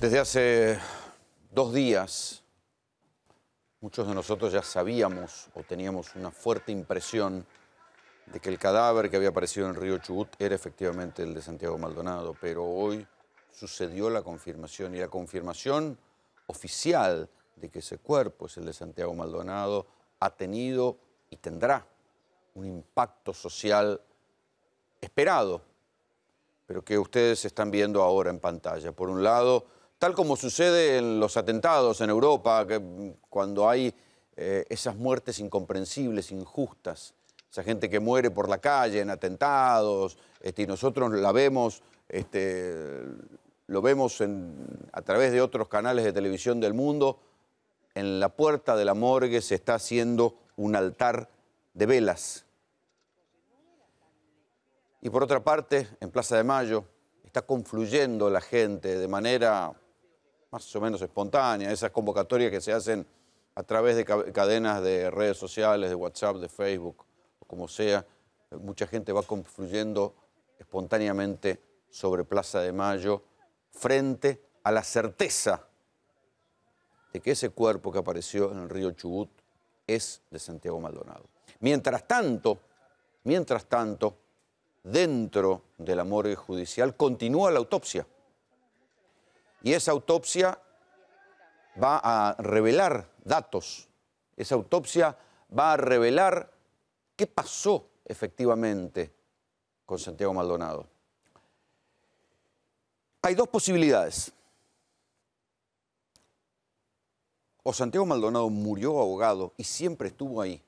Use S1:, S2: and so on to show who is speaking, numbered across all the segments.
S1: Desde hace dos días, muchos de nosotros ya sabíamos o teníamos una fuerte impresión de que el cadáver que había aparecido en el río Chubut era efectivamente el de Santiago Maldonado, pero hoy sucedió la confirmación y la confirmación oficial de que ese cuerpo es el de Santiago Maldonado ha tenido y tendrá un impacto social esperado, pero que ustedes están viendo ahora en pantalla. Por un lado, tal como sucede en los atentados en Europa, mm, cuando hay eh, esas muertes incomprensibles, injustas, esa gente que muere por la calle en atentados, este, y nosotros la vemos, este, lo vemos a través de otros canales de televisión del mundo, en la puerta de la morgue se está haciendo un altar de velas. Y por otra parte, en Plaza de Mayo está confluyendo la gente de manera más o menos espontánea, esas convocatorias que se hacen a través de cadenas de redes sociales, de WhatsApp, de Facebook, como sea, mucha gente va confluyendo espontáneamente sobre Plaza de Mayo frente a la certeza de que ese cuerpo que apareció en el río Chubut es de Santiago Maldonado. Mientras tanto, mientras tanto, dentro de la morgue judicial continúa la autopsia. Y esa autopsia va a revelar datos, esa autopsia va a revelar qué pasó efectivamente con Santiago Maldonado. Hay dos posibilidades. O Santiago Maldonado murió ahogado y siempre estuvo ahí.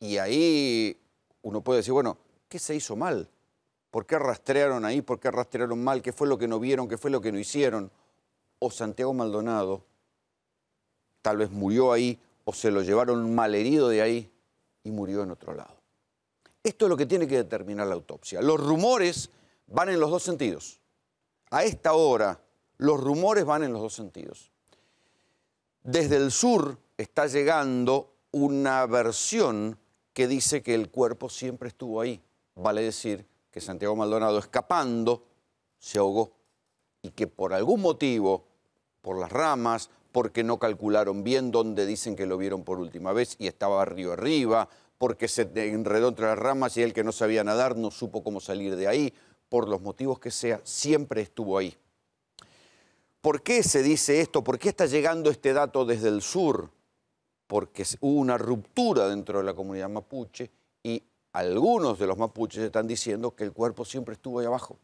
S1: Y ahí uno puede decir, bueno, ¿qué se hizo mal? ¿Por qué rastrearon ahí? ¿Por qué rastrearon mal? ¿Qué fue lo que no vieron? ¿Qué fue lo que no hicieron? O Santiago Maldonado tal vez murió ahí o se lo llevaron malherido de ahí y murió en otro lado. Esto es lo que tiene que determinar la autopsia. Los rumores van en los dos sentidos. A esta hora, los rumores van en los dos sentidos. Desde el sur está llegando una versión que dice que el cuerpo siempre estuvo ahí, vale decir, que Santiago Maldonado escapando se ahogó y que por algún motivo, por las ramas, porque no calcularon bien dónde dicen que lo vieron por última vez y estaba río arriba, porque se enredó entre las ramas y él que no sabía nadar no supo cómo salir de ahí, por los motivos que sea, siempre estuvo ahí. ¿Por qué se dice esto? ¿Por qué está llegando este dato desde el sur? Porque hubo una ruptura dentro de la comunidad mapuche y algunos de los mapuches están diciendo que el cuerpo siempre estuvo ahí abajo.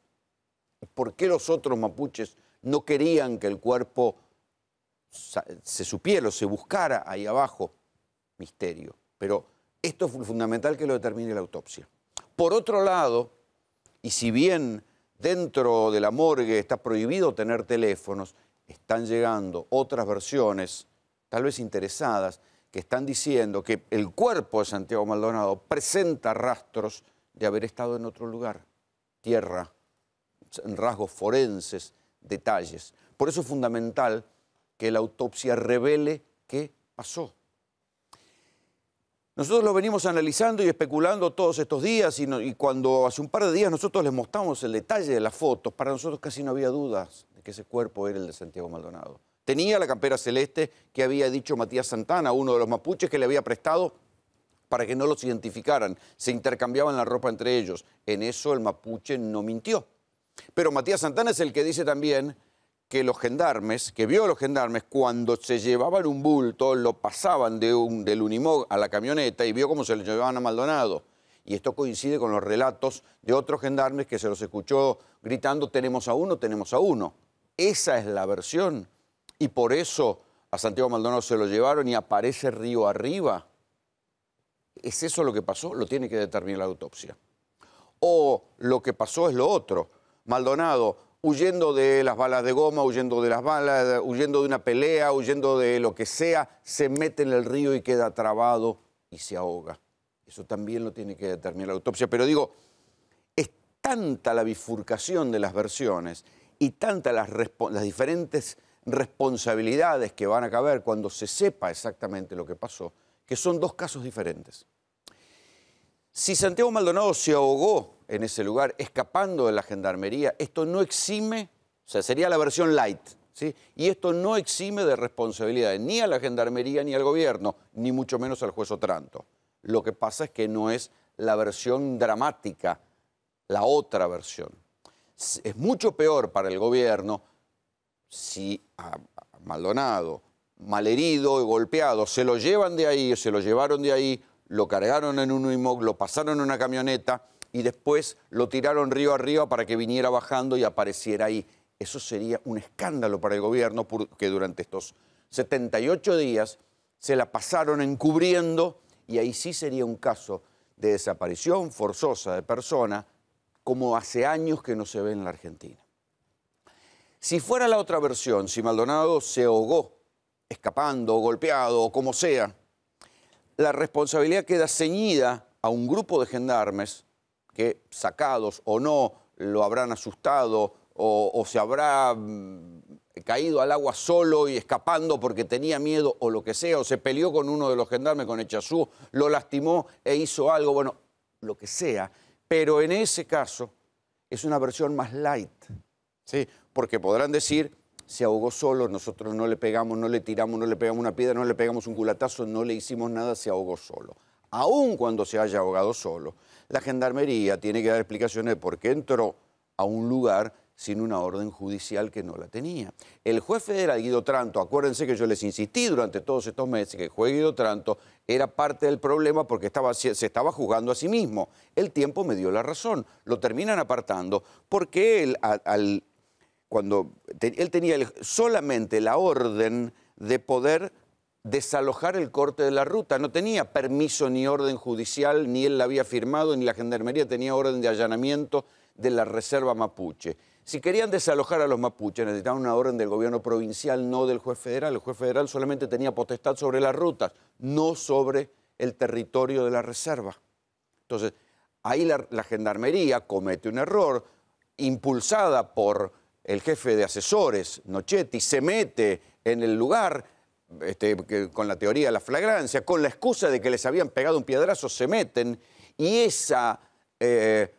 S1: ¿Por qué los otros mapuches no querían que el cuerpo se supiera o se buscara ahí abajo? Misterio. Pero esto es fundamental que lo determine la autopsia. Por otro lado, y si bien dentro de la morgue está prohibido tener teléfonos, están llegando otras versiones, tal vez interesadas, que están diciendo que el cuerpo de Santiago Maldonado presenta rastros de haber estado en otro lugar, tierra, rasgos forenses, detalles. Por eso es fundamental que la autopsia revele qué pasó. Nosotros lo venimos analizando y especulando todos estos días y, y, cuando hace un par de días nosotros les mostramos el detalle de las fotos, para nosotros casi no había dudas de que ese cuerpo era el de Santiago Maldonado. Tenía la campera celeste que había dicho Matías Santana, uno de los mapuches que le había prestado para que no los identificaran. Se intercambiaban la ropa entre ellos. En eso el mapuche no mintió. Pero Matías Santana es el que dice también que los gendarmes, que vio a los gendarmes, cuando se llevaban un bulto, lo pasaban de un, del Unimog a la camioneta y vio cómo se lo llevaban a Maldonado. Y esto coincide con los relatos de otros gendarmes que se los escuchó gritando, tenemos a uno, tenemos a uno. Esa es la versión y por eso a Santiago Maldonado se lo llevaron y aparece río arriba. ¿Es eso lo que pasó? Lo tiene que determinar la autopsia. O lo que pasó es lo otro. Maldonado huyendo de las balas de goma, huyendo de las balas, huyendo de una pelea, huyendo de lo que sea, se mete en el río y queda trabado y se ahoga. Eso también lo tiene que determinar la autopsia. Pero digo, es tanta la bifurcación de las versiones y tanta las, las diferentes responsabilidades que van a caber cuando se sepa exactamente lo que pasó, que son dos casos diferentes. Si Santiago Maldonado se ahogó en ese lugar escapando de la gendarmería, esto no exime, o sea, sería la versión light, ¿sí? Y esto no exime de responsabilidades... ni a la gendarmería ni al gobierno, ni mucho menos al juez Otranto. Lo que pasa es que no es la versión dramática, la otra versión. Es mucho peor para el gobierno si a Maldonado, malherido y golpeado, se lo llevan de ahí, se lo llevaron de ahí, lo cargaron en un UIMOC, lo pasaron en una camioneta y después lo tiraron río arriba para que viniera bajando y apareciera ahí. Eso sería un escándalo para el gobierno porque durante estos 78 días se la pasaron encubriendo y ahí sí sería un caso de desaparición forzosa de persona como hace años que no se ve en la Argentina. Si fuera la otra versión, si Maldonado se ahogó, escapando, golpeado o como sea, la responsabilidad queda ceñida a un grupo de gendarmes que, sacados o no, lo habrán asustado o, se habrá mm, caído al agua solo y escapando porque tenía miedo o lo que sea, o se peleó con uno de los gendarmes, con Echazú, lo lastimó e hizo algo, bueno, lo que sea. Pero en ese caso es una versión más light. ¿sí? Porque podrán decir, se ahogó solo, nosotros no le pegamos, no le tiramos, no le pegamos una piedra, no le pegamos un culatazo, no le hicimos nada, se ahogó solo. Aún cuando se haya ahogado solo, la gendarmería tiene que dar explicaciones de por qué entró a un lugar sin una orden judicial que no la tenía. El juez federal Guido Tranto, acuérdense que yo les insistí durante todos estos meses que el juez Guido Tranto era parte del problema porque estaba, se estaba juzgando a sí mismo. El tiempo me dio la razón. Lo terminan apartando porque él, al cuando él tenía solamente la orden de poder desalojar el corte de la ruta. No tenía permiso ni orden judicial, ni él la había firmado, ni la gendarmería tenía orden de allanamiento de la reserva mapuche. Si querían desalojar a los mapuches, necesitaban una orden del gobierno provincial, no del juez federal. El juez federal solamente tenía potestad sobre las rutas, no sobre el territorio de la reserva. Entonces, ahí la gendarmería comete un error impulsada por el jefe de asesores, Nochetti, se mete en el lugar este, con la teoría de la flagrancia, con la excusa de que les habían pegado un piedrazo, se meten y esa, eh,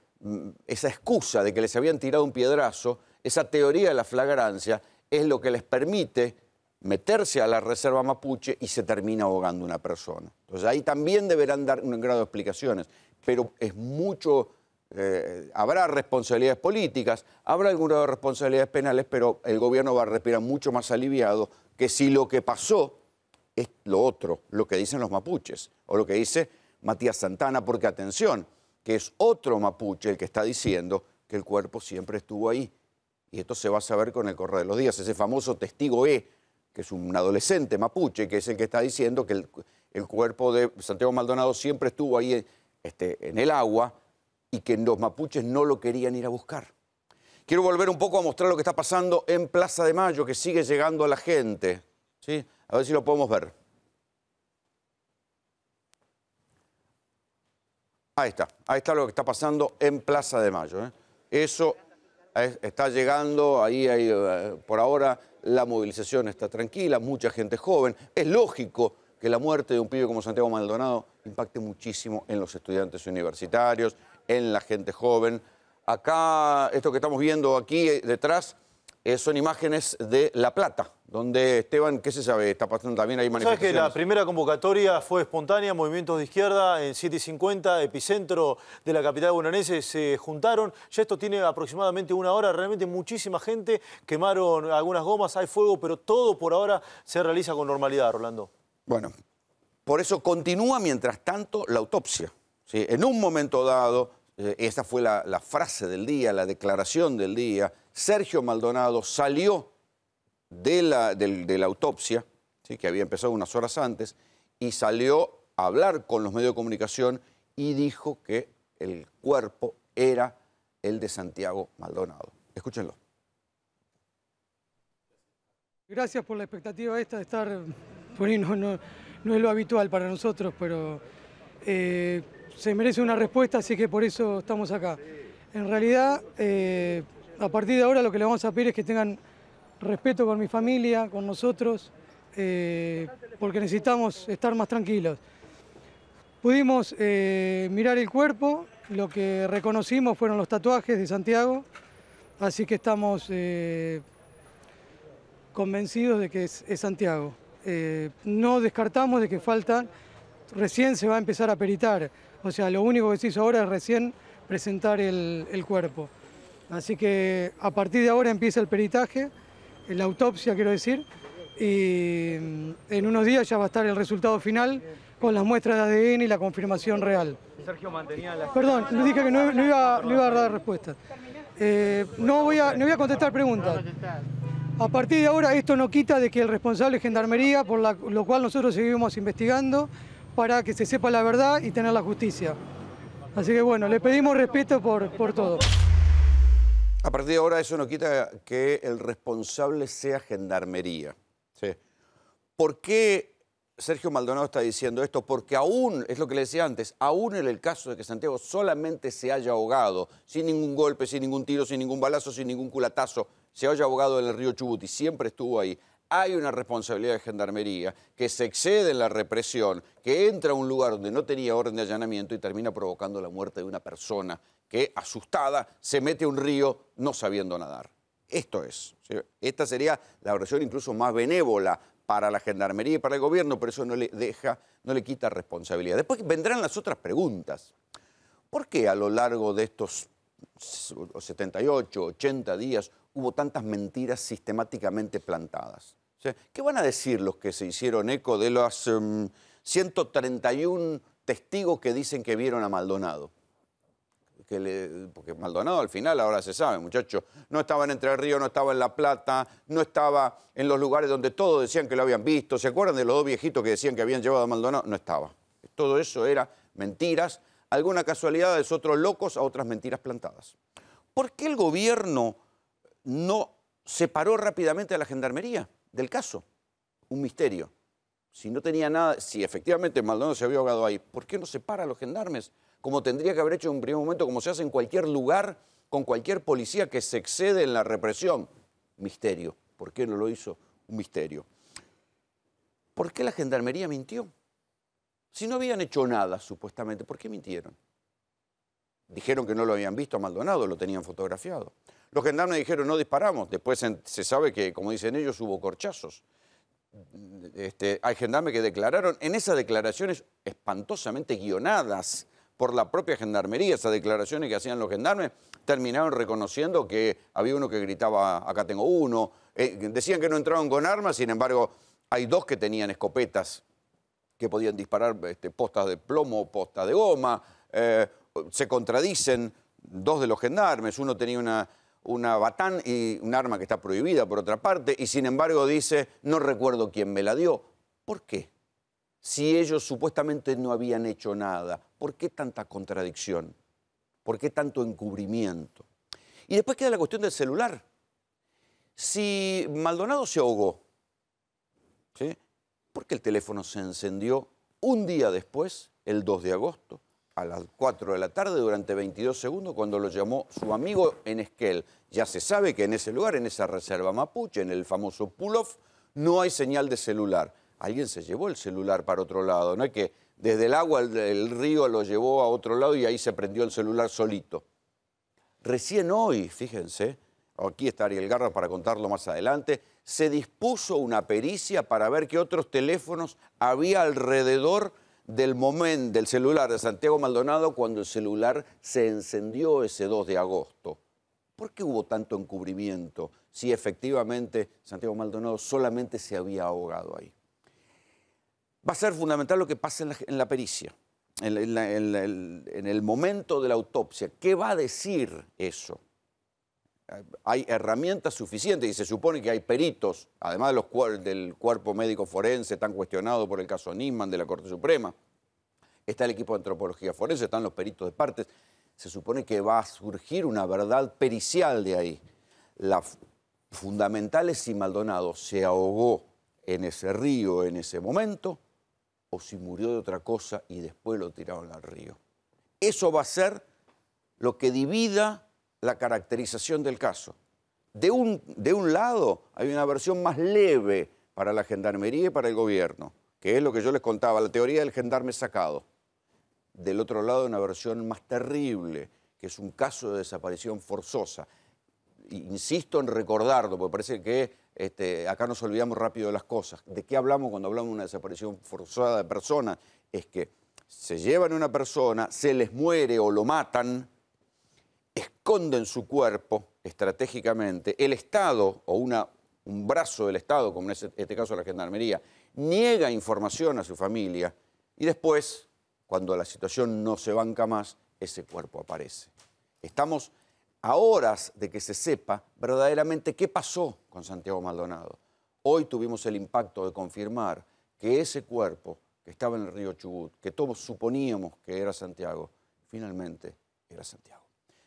S1: esa excusa de que les habían tirado un piedrazo, esa teoría de la flagrancia, es lo que les permite meterse a la reserva mapuche y se termina ahogando una persona. Entonces ahí también deberán dar un grado de explicaciones, pero es mucho eh, habrá responsabilidades políticas, habrá algunas responsabilidades penales, pero el gobierno va a respirar mucho más aliviado que si lo que pasó es lo otro, lo que dicen los mapuches o lo que dice Matías Santana, porque atención, que es otro mapuche el que está diciendo que el cuerpo siempre estuvo ahí. Y esto se va a saber con el Correo de los días. Ese famoso testigo E, que es un adolescente mapuche, que es el que está diciendo que el, el cuerpo de Santiago Maldonado siempre estuvo ahí este, en el agua y que los mapuches no lo querían ir a buscar. Quiero volver un poco a mostrar lo que está pasando en Plaza de Mayo, que sigue llegando a la gente. A ver si lo podemos ver. Ahí está, ahí está lo que está pasando en Plaza de Mayo. ¿eh? Eso está llegando, ahí hay, eh, por ahora la movilización está tranquila, mucha gente joven. Es lógico que la muerte de un pibe como Santiago Maldonado impacte muchísimo en los estudiantes universitarios, en la gente joven. Acá, esto que estamos viendo aquí eh, detrás, eh, son imágenes de La Plata, donde Esteban, ¿qué se sabe? Está pasando también ahí manifestaciones. Sabes que la
S2: primera convocatoria fue espontánea, movimientos de izquierda en 7 y 50, epicentro de la capital bonaerense, se juntaron. Ya esto tiene aproximadamente una hora, realmente muchísima gente, quemaron algunas gomas, hay fuego, pero todo por ahora se realiza con normalidad, Rolando.
S1: Bueno, por eso continúa mientras tanto la autopsia. En un momento dado, eh, esta fue la, frase del día, la declaración del día, Sergio Maldonado salió de la, autopsia, que había empezado unas horas antes, y salió a hablar con los medios de comunicación y dijo que el cuerpo era el de Santiago Maldonado. Escúchenlo.
S3: Gracias por la expectativa esta de estar, por no, es lo habitual para nosotros, pero eh, se merece una respuesta, así que por eso estamos acá. En realidad, eh, a partir de ahora lo que le vamos a pedir es que tengan respeto con mi familia, con nosotros, eh, porque necesitamos estar más tranquilos. Pudimos eh, mirar el cuerpo, lo que reconocimos fueron los tatuajes de Santiago, así que estamos convencidos de que es, es Santiago. no descartamos de que falta, recién se va a empezar a peritar, o sea, lo único que se hizo ahora es recién presentar el, cuerpo. Así que a partir de ahora empieza el peritaje, eh, la autopsia quiero decir, y mm, en unos días ya va a estar el resultado final con las muestras de ADN y la confirmación real. Sergio mantenía la... Perdón, le dije que no, iba, a dar respuesta. Eh, no, voy a, no voy a contestar preguntas. A partir de ahora esto no quita de que el responsable es Gendarmería, por lo cual nosotros seguimos investigando para que se sepa la verdad y tener la justicia. Así que bueno, le pedimos respeto por, todo.
S1: A partir de ahora eso no quita que el responsable sea Gendarmería. Sí. ¿Por qué Sergio Maldonado está diciendo esto? Porque aún, es lo que le decía antes, aún en el caso de que Santiago solamente se haya ahogado, sin ningún golpe, sin ningún tiro, sin ningún balazo, sin ningún culatazo, se haya ahogado en el río Chubut y siempre estuvo ahí, hay una responsabilidad de gendarmería, que se excede en la represión, que entra a un lugar donde no tenía orden de allanamiento y termina provocando la muerte de una persona que, asustada, se mete a un río no sabiendo nadar. Esto es. Esta sería la versión incluso más benévola para la gendarmería y para el gobierno, pero eso no le deja, no le quita responsabilidad. Después vendrán las otras preguntas. ¿Por qué a lo largo de estos 78, 80 días hubo tantas mentiras sistemáticamente plantadas? ¿Qué van a decir los que se hicieron eco de los 131 em, testigos que dicen que vieron a Maldonado? porque Maldonado al final ahora se sabe, muchachos, no estaba en Entre Ríos, no estaba en La Plata, no estaba en los lugares donde todos decían que lo habían visto. ¿Se acuerdan de los dos viejitos que decían que habían llevado a Maldonado? No estaba. Todo eso era mentiras, alguna casualidad es otros locos a otras mentiras plantadas. ¿Por qué el gobierno no separó rápidamente a la gendarmería? del caso. Un misterio. Si no tenía nada, si efectivamente Maldonado se había ahogado ahí, ¿por qué no se para los gendarmes? Como tendría que haber hecho en un primer momento, como se hace en cualquier lugar con cualquier policía que se excede en la represión. Misterio. ¿Por qué no lo hizo? Un misterio. ¿Por qué la gendarmería mintió? Si no habían hecho nada, supuestamente, ¿por qué mintieron? dijeron que no lo habían visto a Maldonado, lo tenían fotografiado. Los gendarmes dijeron, no disparamos. Después se sabe que, como dicen ellos, hubo corchazos. Este, hay gendarmes que declararon, en esas declaraciones espantosamente guionadas por la propia gendarmería, esas declaraciones que hacían los gendarmes, terminaron reconociendo que había uno que gritaba, acá tengo uno. Eh, decían que no entraban con armas, sin embargo, hay dos que tenían escopetas que podían disparar este, postas de plomo, postas de goma. Eh, se contradicen dos de los gendarmes, uno tenía una, batán y un arma que está prohibida por otra parte, y sin embargo dice, no recuerdo quién me la dio. ¿Por qué? Si ellos supuestamente no habían hecho nada, ¿por qué tanta contradicción? ¿Por qué tanto encubrimiento? Y después queda la cuestión del celular. Si Maldonado se ahogó, ¿sí? ¿por qué el teléfono se encendió un día después, el 2 de agosto? a las 4 de la tarde durante 22 segundos cuando lo llamó su amigo en Esquel. Ya se sabe que en ese lugar, en esa reserva mapuche, en el famoso pull-off, no hay señal de celular. Alguien se llevó el celular para otro lado, no es que desde el agua el, el río lo llevó a otro lado y ahí se prendió el celular solito. Recién hoy, fíjense, aquí está Ariel Garra para contarlo más adelante, se dispuso una pericia para ver qué otros teléfonos había alrededor del momento del celular de Santiago Maldonado cuando el celular se encendió ese 2 de agosto. ¿Por qué hubo tanto encubrimiento si efectivamente Santiago Maldonado solamente se había ahogado ahí? Va a ser fundamental lo que pasa en la, pericia, en el momento de la autopsia. ¿Qué va a decir eso? hay herramientas suficientes y se supone que hay peritos, además de los del cuerpo médico forense tan cuestionado por el caso Nisman de la Corte Suprema, está el equipo de antropología forense, están los peritos de partes, se supone que va a surgir una verdad pericial de ahí. La fundamental es si Maldonado se ahogó en ese río en ese momento o si murió de otra cosa y después lo tiraron al río. Eso va a ser lo que divida la caracterización del caso. De un, de un lado hay una versión más leve para la gendarmería y para el gobierno, que es lo que yo les contaba, la teoría del gendarme sacado. Del otro lado una versión más terrible, que es un caso de desaparición forzosa. Insisto en recordarlo, porque parece que este, acá nos olvidamos rápido de las cosas. ¿De qué hablamos cuando hablamos de una desaparición forzada de personas? Es que se llevan a una persona, se les muere o lo matan, esconde en su cuerpo estratégicamente el Estado o un brazo del Estado, como en este, este caso la Gendarmería, niega información a su familia y después, cuando la situación no se banca más, ese cuerpo aparece. Estamos a horas de que se sepa verdaderamente qué pasó con Santiago Maldonado. Hoy tuvimos el impacto de confirmar que ese cuerpo que estaba en el río Chubut, que todos suponíamos que era Santiago, finalmente era Santiago.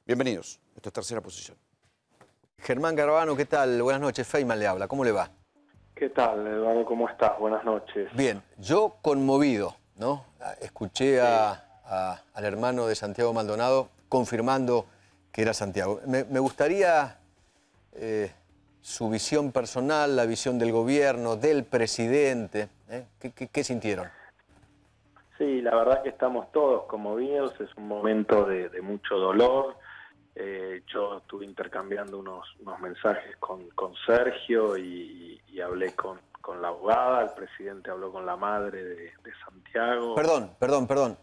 S1: Bienvenidos, esto es tercera posición. Germán Garbano, ¿qué tal? Buenas noches, Feynman le habla, ¿cómo le va?
S4: ¿Qué tal, Eduardo? ¿Cómo estás? Buenas noches.
S1: Bien, yo conmovido, ¿no? Ah, escuché a, al hermano de Santiago Maldonado confirmando que era Santiago. Me, gustaría eh, su visión personal, la visión del gobierno, del presidente. ¿eh? ¿Qué, sintieron?
S4: Sí, la verdad que estamos todos conmovidos, es un momento de mucho dolor. Eh, yo estuve intercambiando unos, mensajes con, Sergio y, hablé con, la abogada, el presidente habló con la madre de, Santiago. Perdón,
S1: perdón, perdón.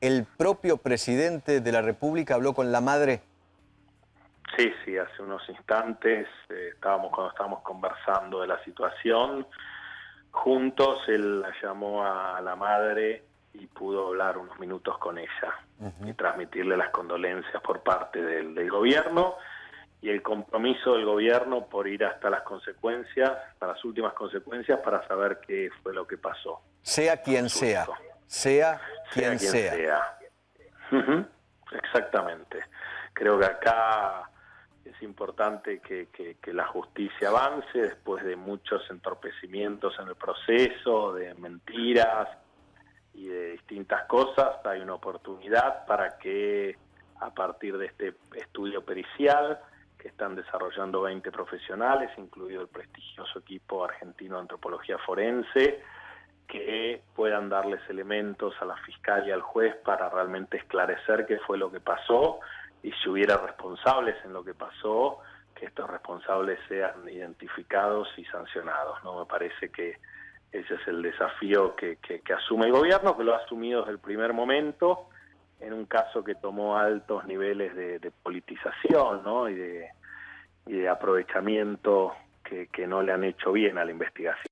S1: ¿El propio presidente de la República habló con la madre?
S4: Sí, sí, hace unos instantes eh, estábamos cuando estábamos conversando de la situación. Juntos él llamó a la madre y pudo hablar unos minutos con ella y transmitirle las condolencias por parte del, gobierno y el compromiso del gobierno por ir hasta las consecuencias, hasta las últimas consecuencias para saber qué fue lo que pasó.
S1: Sea quien sea, sea quien sea.
S4: Exactamente. Creo que acá es importante que, la justicia avance después de muchos entorpecimientos en el proceso, de mentiras, y de distintas cosas, hay una oportunidad para que a partir de este estudio pericial que están desarrollando 20 profesionales, incluido el prestigioso equipo argentino de antropología forense, que puedan darles elementos a la fiscal y al juez para realmente esclarecer qué fue lo que pasó y si hubiera responsables en lo que pasó, que estos responsables sean identificados y sancionados. No me parece que ese es el desafío que, asume el gobierno, que lo ha asumido desde el primer momento, en un caso que tomó altos niveles de, politización y, de, aprovechamiento que, que no le han hecho bien a la investigación.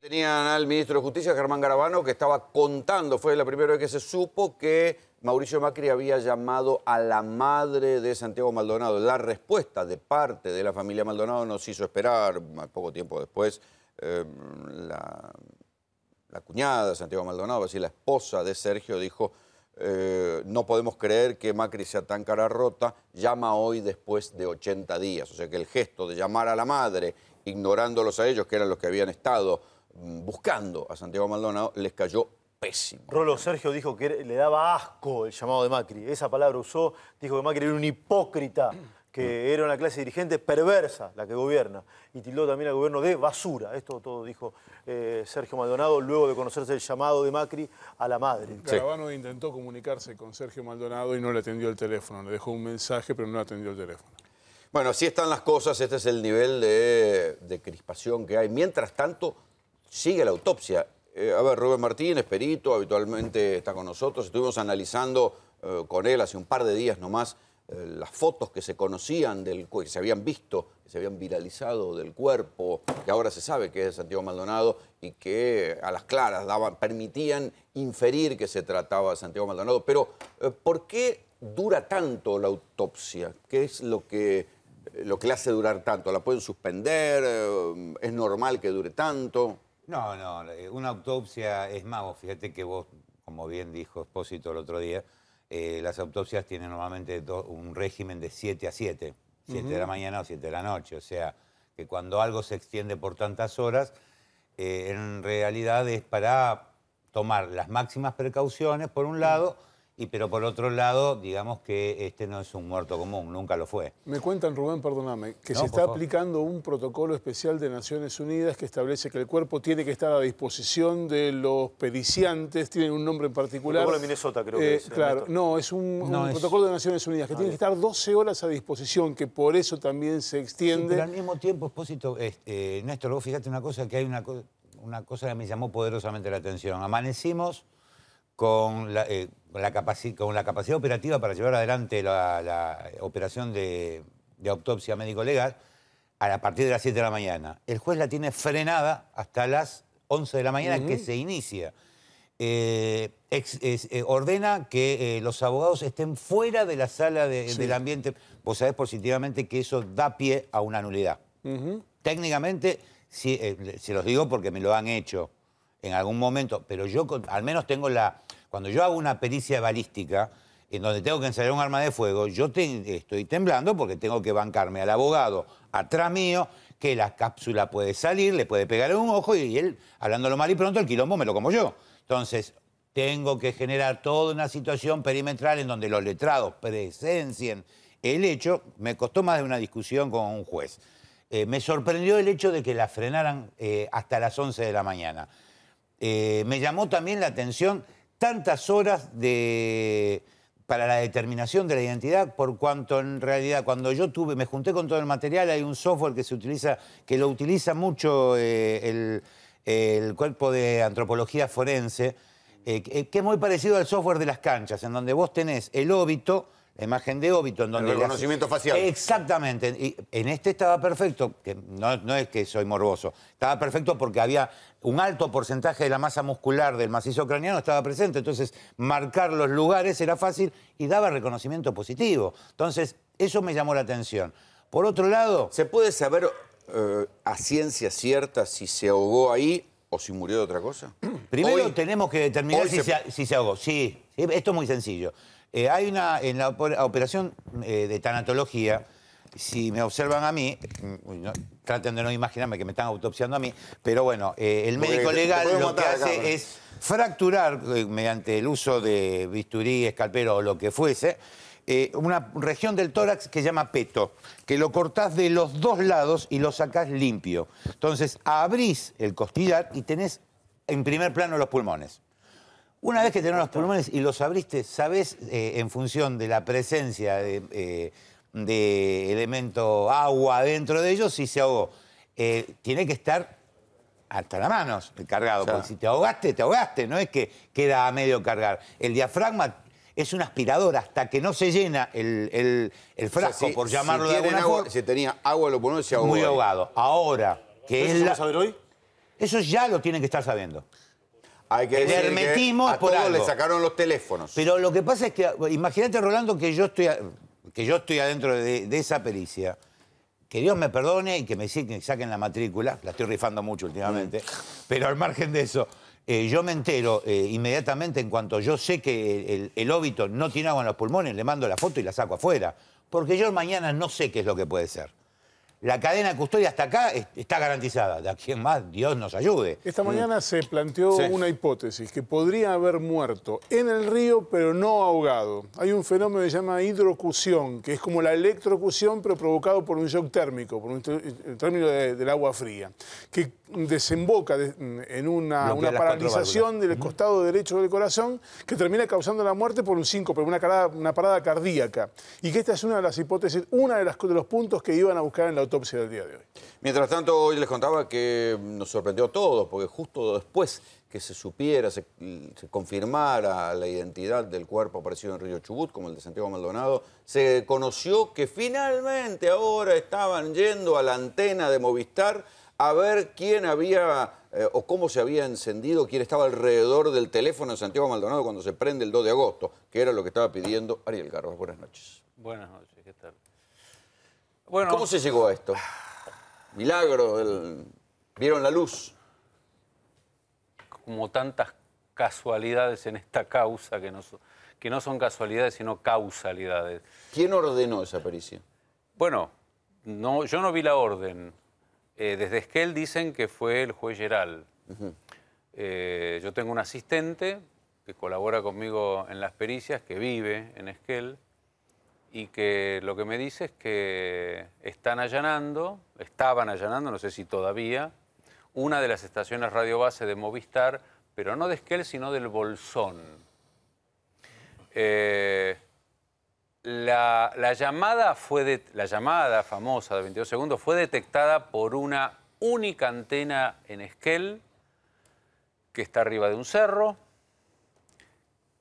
S1: Tenían al ministro de Justicia, Germán Garabano, que estaba contando, fue la primera vez que se supo que Mauricio Macri había llamado a la madre de Santiago Maldonado. La respuesta de parte de la familia Maldonado nos hizo esperar, poco tiempo después, Em, la, cuñada de Santiago Maldonado, así la esposa de Sergio, dijo, eh, no podemos creer que Macri sea tan cara rota, llama hoy después de 80 días. O sea que el gesto de llamar a la madre, ignorándolos a ellos, que eran los que habían estado mm, buscando a Santiago Maldonado, les cayó pésimo.
S2: Rolo Sergio dijo que le daba asco el llamado de Macri. Esa palabra usó, dijo que Macri era un hipócrita que era una clase dirigente perversa la que gobierna, y tildó también al gobierno de basura. Esto todo dijo eh, Sergio Maldonado luego de conocerse el llamado de Macri a la madre. Carabano
S5: intentó comunicarse con Sergio Maldonado y no le atendió el teléfono, le dejó un mensaje pero no le atendió el teléfono. Bueno, así están las cosas, este
S1: es el nivel de, crispación que hay. Mientras tanto, sigue la autopsia. Eh, a ver, Rubén Martínez, perito, habitualmente está con nosotros, estuvimos analizando eh, con él hace un par de días nomás eh, las fotos que se conocían, del, que se habían visto, que se habían viralizado del cuerpo, que ahora se sabe que es de Santiago Maldonado y que a las claras daban, permitían inferir que se trataba de Santiago Maldonado. Pero, eh, ¿por qué dura tanto la autopsia? ¿Qué es lo que, eh, lo que la hace durar tanto? ¿La pueden suspender? ¿Es normal que dure tanto?
S6: No, no, una autopsia es mago fíjate que vos, como bien dijo Espósito el otro día, eh, las autopsias tienen normalmente un régimen de 7 a 7, 7 de la mañana o 7 de la noche, o sea, que cuando algo se extiende por tantas horas, eh, en realidad es para tomar las máximas precauciones, por un lado, y pero por otro lado, digamos que este no es un muerto común, nunca lo fue.
S5: Me cuentan, Rubén, perdóname, que se está aplicando un protocolo especial de Naciones Unidas que establece que el cuerpo tiene que estar a disposición de los pediciantes tienen un nombre en particular. El de Minnesota, creo que eh, es. Eh, claro, no, es un, protocolo de Naciones Unidas que tiene que estar 12 horas a disposición, que por eso también se extiende. pero al
S6: mismo tiempo, expósito eh, Néstor, vos fíjate una cosa que hay una cosa que me llamó poderosamente la atención. Amanecimos con la, eh, con, la capacidad operativa para llevar adelante la, operación de, autopsia médico-legal a partir de las 7 de la mañana. El juez la tiene frenada hasta las 11 de la mañana que se inicia. Eh, eh, ordena que los abogados estén fuera de la sala del ambiente. Vos sabés positivamente que eso da pie a una nulidad. Técnicamente, se los digo porque me lo han hecho en algún momento, pero yo al menos tengo la... Cuando yo hago una pericia balística, en donde tengo que ensayar un arma de fuego, yo estoy temblando porque tengo que bancarme al abogado atrás mío, que la cápsula puede salir, le puede pegar en un ojo y él, hablándolo mal y pronto, el quilombo me lo como yo. Entonces, tengo que generar toda una situación perimetral en donde los letrados presencien el hecho. Me costó más de una discusión con un juez. Eh, me sorprendió el hecho de que la frenaran eh, hasta las 11 de la mañana. Eh, me llamó también la atención tantas horas para la determinación de la identidad, por cuanto en realidad cuando yo tuve, me junté con todo el material, hay un software que se utiliza, que lo utiliza mucho eh, el, cuerpo de antropología forense, eh, que es muy parecido al software de las canchas, en donde vos tenés el óbito, la imagen de óbito. En donde el reconocimiento facial. Exactamente. Y en este estaba perfecto, que no, es que soy morboso, estaba perfecto porque había un alto porcentaje de la masa muscular del macizo ucraniano estaba presente, entonces marcar los lugares era fácil y daba reconocimiento positivo. Entonces, eso me llamó la atención. Por otro lado... ¿Se puede
S1: saber eh, a ciencia cierta si se ahogó ahí o si murió de otra cosa?
S6: Primero tenemos que determinar si se ahogó. Sí, esto es muy sencillo. Eh, hay una, en la operación eh, de tanatología, si me observan a mí, mm, traten de no imaginarme que me están autopsiando a mí, pero bueno, eh, el médico legal lo que hace es fracturar, mediante el uso de bisturí, escalpero o lo que fuese, una región del tórax que se llama peto, que lo cortás de los dos lados y lo sacás limpio. Entonces, abrís el costillar y tenés en primer plano los pulmones. Una vez que tenés los pulmones y los abriste, ¿sabés eh, en función de la presencia eh, de, elemento agua dentro de ellos si se ahogó? Eh, tiene que estar hasta las mano el cargado, porque si te ahogaste, te ahogaste, no es que queda a medio cargar. El diafragma es un aspirador, hasta que no se llena el, frasco, por llamarlo de alguna agua, forma.
S1: Si tenía agua en los pulmones, se ahogó. Muy ahogado.
S6: Ahora, ¿qué ¿Eso es a saber hoy? Eso ya lo tienen que estar sabiendo.
S1: Hay que el decir a todos le sacaron los teléfonos.
S6: Pero lo que pasa es que, imagínate, Rolando, que yo estoy, que yo estoy adentro de, esa pericia. Que Dios me perdone y que me que saquen la matrícula. La estoy rifando mucho últimamente. Mm. Pero al margen de eso, eh, yo me entero eh, inmediatamente en cuanto yo sé que el, el, óbito no tiene agua en los pulmones, le mando la foto y la saco afuera. Porque yo mañana no sé qué es lo que puede ser la cadena de custodia hasta acá está garantizada. De aquí en más, Dios nos ayude. Esta mm. mañana
S5: se planteó una hipótesis, que podría haber muerto en el río, pero no ahogado. Hay un fenómeno que se llama hidrocusión, que es como la electrocusión, pero provocado por un shock térmico, por un eh, término del agua fría, que desemboca mm, en una, paralización del costado derecho del corazón, que termina causando la muerte por un síncope, una, una parada cardíaca. Y que esta es una de las hipótesis, una de, los puntos que iban a buscar en la del día de hoy.
S1: Mientras tanto, hoy les contaba que nos sorprendió a todos, porque justo después que se supiera, se, confirmara la identidad del cuerpo aparecido en Río Chubut, como el de Santiago Maldonado, se conoció que finalmente ahora estaban yendo a la antena de Movistar a ver quién había eh, o cómo se había encendido, quién estaba alrededor del teléfono de Santiago Maldonado cuando se prende el 2 de agosto, que era lo que estaba pidiendo Ariel Carlos. Buenas noches.
S7: Buenas noches, ¿qué tal? ¿Cómo se llegó a esto? Milagro, vieron la luz. Como tantas casualidades en esta causa que no, son, casualidades, sino causalidades. ¿Quién ordenó esa pericia? Bueno, no, yo no vi la orden. Eh, desde Esquel dicen que fue el juez Geral. Eh, yo tengo un asistente que colabora conmigo en las pericias, que vive en Esquel, y que lo que me dice es que están allanando, estaban allanando, no sé si todavía, una de las estaciones radio de Movistar, pero no de Esquel, sino del Bolsón. Eh, la, llamada fue la llamada famosa de 22 segundos fue detectada por una única antena en Esquel, que está arriba de un cerro,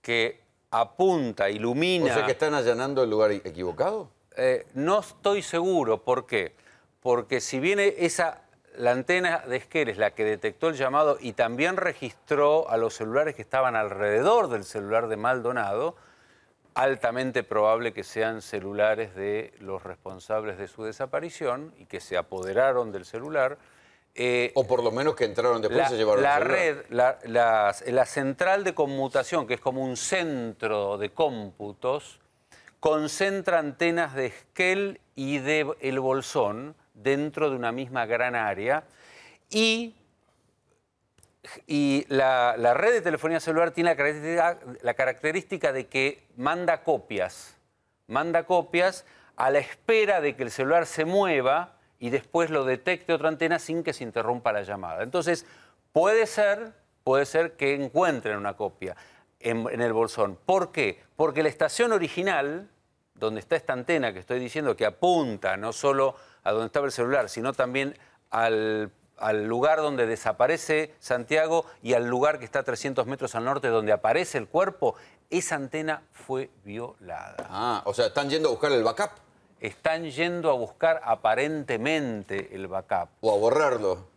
S7: que apunta, ilumina. ¿O sea que están allanando el lugar equivocado? Eh, no estoy seguro. ¿Por qué? Porque si viene esa la antena de Esqueres, la que detectó el llamado y también registró a los celulares que estaban alrededor del celular de Maldonado, altamente probable que sean celulares de los responsables de su desaparición y que se apoderaron del celular. Eh, o por lo menos que entraron después la, se llevaron la red, la, la, la, central de conmutación, que es como un centro de cómputos, concentra antenas de Esquel y de El Bolsón dentro de una misma gran área y, la, red de telefonía celular tiene la característica de que manda copias, manda copias a la espera de que el celular se mueva y después lo detecte otra antena sin que se interrumpa la llamada. Entonces, puede ser, puede ser que encuentren una copia en, el bolsón. ¿Por qué? Porque la estación original, donde está esta antena que estoy diciendo, que apunta no solo a donde estaba el celular, sino también al al lugar donde desaparece Santiago y al lugar que está a 300 metros al norte donde aparece el cuerpo, esa antena fue violada. Ah, o sea, están yendo a buscar el backup están yendo a buscar aparentemente el backup. O a borrarlo.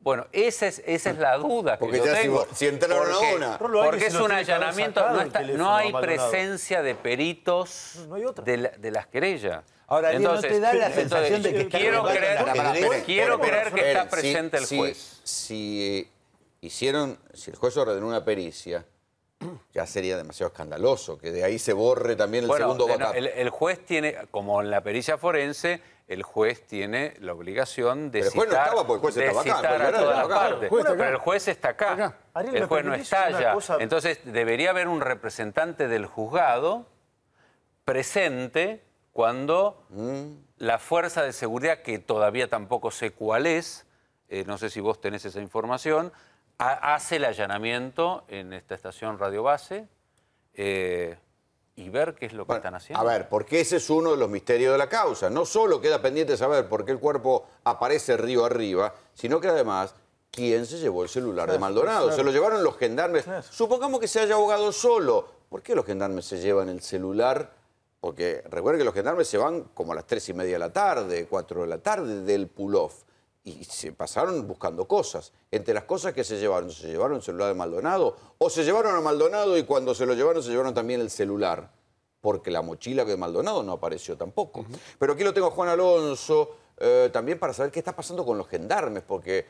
S7: Bueno, esa es, esa es la duda que porque yo ya tengo. Si, si entraron a una. Porque, es un allanamiento, no, está, no, hay presencia de peritos de, las querellas. Ahora, entonces, no te da la sensación de que quiero creer, quiero creer que está presente el juez. si eh, hicieron, si el
S1: juez ordenó una
S7: pericia, ya
S1: sería demasiado escandaloso, que de ahí se borre también el segundo no,
S7: el, juez tiene, como en la pericia forense, el juez tiene la obligación de citar, no estaba el juez estaba acá, Pero el juez está acá, el juez no está allá. Entonces debería haber un representante del juzgado presente cuando mm. la fuerza de seguridad, que todavía tampoco sé cuál es, eh, no sé si vos tenés esa información, hace el allanamiento en esta estación Radio Base eh, y ver qué es lo que están haciendo. A
S1: ver, porque ese es uno de los misterios de la causa. No solo queda pendiente saber por qué el cuerpo aparece río arriba, sino que además quién se llevó el celular de Maldonado. Se lo llevaron los gendarmes. Supongamos que se haya ahogado solo. ¿Por qué los gendarmes se llevan el celular? Porque recuerden que los gendarmes se van como a las tres y media de la tarde, cuatro de la tarde del pull-off y se pasaron buscando cosas. Entre las cosas que se llevaron, se llevaron el celular de Maldonado o se llevaron a Maldonado y cuando se lo llevaron se llevaron también el celular, porque la mochila de Maldonado no apareció tampoco. Pero aquí lo tengo a Juan Alonso, eh, también para saber qué está pasando con los gendarmes, porque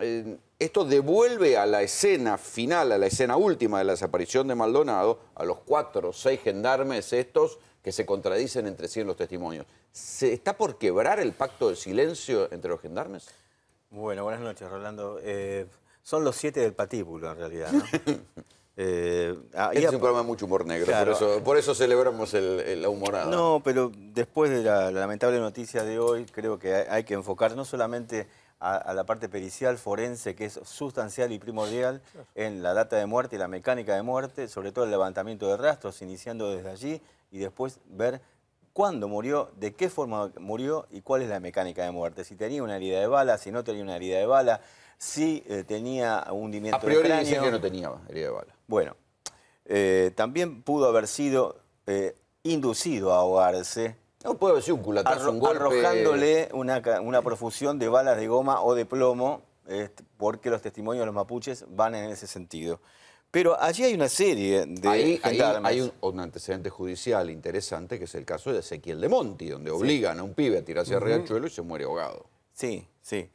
S1: eh, esto devuelve a la escena final, a la escena última de la desaparición de Maldonado, a los cuatro o seis gendarmes estos que se contradicen entre sí en los testimonios. ¿Se está por quebrar el pacto de silencio entre los gendarmes?
S8: Bueno, buenas noches, Rolando. Eh, son los siete del patíbulo, en realidad,
S1: eh, ah, este es un programa de mucho humor negro, por, eso, celebramos el, el humorada.
S8: No, pero después de la, lamentable noticia de hoy, creo que hay que enfocar no solamente a, la parte pericial, forense, que es sustancial y primordial en la data de muerte y la mecánica de muerte, sobre todo el levantamiento de rastros, iniciando desde allí y después ver cuándo murió, de qué forma murió y cuál es la mecánica de muerte. Si tenía una herida de bala, si no tenía una herida de bala, si eh, tenía hundimiento a priori de no tenía herida de bala. Bueno, eh, también pudo haber sido eh, inducido a ahogarse no puede ser un culatazo, Arrojándole una, profusión de balas de goma o de plomo, este, porque los testimonios de los mapuches van en ese sentido. Pero allí hay una serie
S1: de... hay un, antecedente judicial interesante, que es el caso de Ezequiel de Monti, donde obligan a un pibe a tirarse al riachuelo y se muere ahogado. Sí, sí.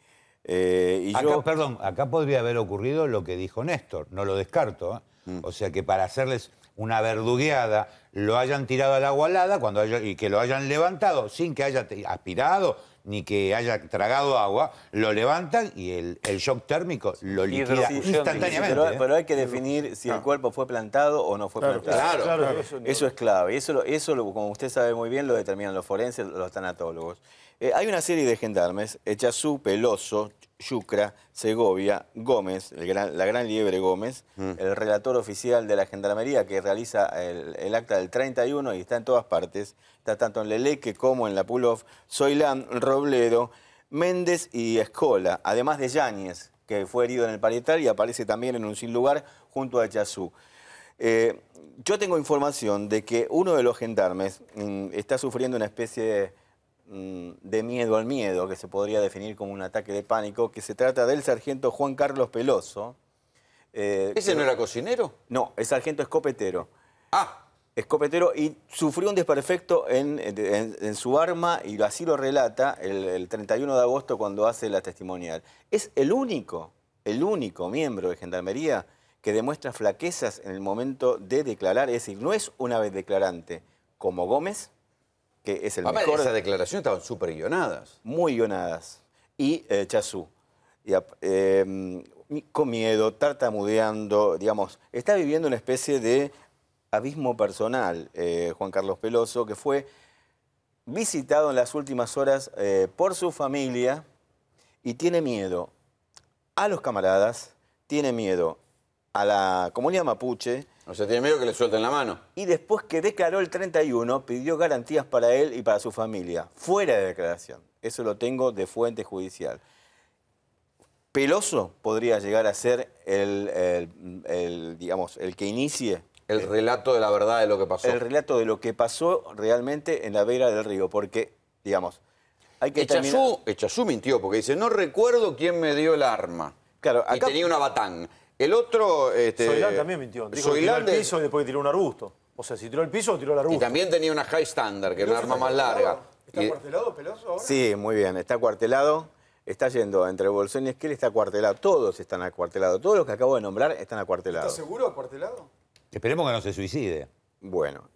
S1: Eh,
S6: perdón, acá podría haber ocurrido lo que dijo Néstor, no lo descarto. ¿eh? Mm. O sea que para hacerles una verdugueada, lo hayan tirado al agua helada cuando y que lo hayan levantado sin que haya aspirado ni que haya tragado agua, lo levantan y el, shock térmico lo liquida instantáneamente. ¿eh? Pero, hay que definir si el ah. cuerpo fue plantado
S8: o no fue plantado. Claro, Eso
S6: es clave. Eso, eso
S8: como usted sabe muy bien, lo determinan los forenses, los tanatólogos. Eh, hay una serie de gendarmes, su Peloso, Yucra, Segovia, Gómez, la gran liebre Gómez, mm. el relator oficial de la Gendarmería que realiza el, acta del 31 y está en todas partes, está tanto en Leleque como en la Pulov, Soilán, Robledo, Méndez y Escola, además de Yáñez, que fue herido en el parietal y aparece también en un sin lugar junto a Yazú. Eh, yo tengo información de que uno de los gendarmes mm, está sufriendo una especie de Mm, de miedo al miedo, que se podría definir como un ataque de pánico, que se trata del sargento Juan Carlos Peloso. Eh, ¿Ese no era cocinero? No, el sargento escopetero. Ah. Escopetero y sufrió un desperfecto en, su arma y así lo relata el, el 31 de agosto cuando hace la testimonial. Es el único, el único miembro de Gendarmería que demuestra flaquezas en el momento de declarar, es decir, no es una vez declarante como Gómez, que es el Papá, mejor. Esas declaraciones estaban súper guionadas. Muy guionadas. Y eh, Chazú. Em, con miedo, tartamudeando, digamos. Está viviendo una especie de abismo personal, eh, Juan Carlos Peloso, que fue visitado en las últimas horas eh, por su familia y tiene miedo a los camaradas, tiene miedo a la comunidad mapuche, o sea, tiene miedo que le suelten la mano. Y después que declaró el 31, pidió garantías para él y para su familia, fuera de declaración. Eso lo tengo de fuente judicial. Peloso podría llegar a ser el, digamos, el que inicie. El relato de la verdad de lo que pasó. El relato de lo que pasó
S1: realmente en la vera del río, porque, digamos, hay que Echazú, Echazú mintió, porque dice, no recuerdo quién me dio el arma. Claro, Y tenía una batán. El otro... Este, también
S2: mintió. Dijo que tiró al piso y después tiró un arbusto. O sea, si tiró el piso, tiró el arbusto. Y también tenía una
S8: high standard, que era una arma más larga. ¿Está cuartelado, Peloso, ahora? Sí, muy bien. Está cuartelado. Está yendo entre Bolsón y Esquel, está cuartelado. Todos están acuartelados. Todos los que acabo de nombrar están acuartelados. ¿Estás
S9: seguro acuartelado?
S8: Esperemos que no se suicide. Bueno.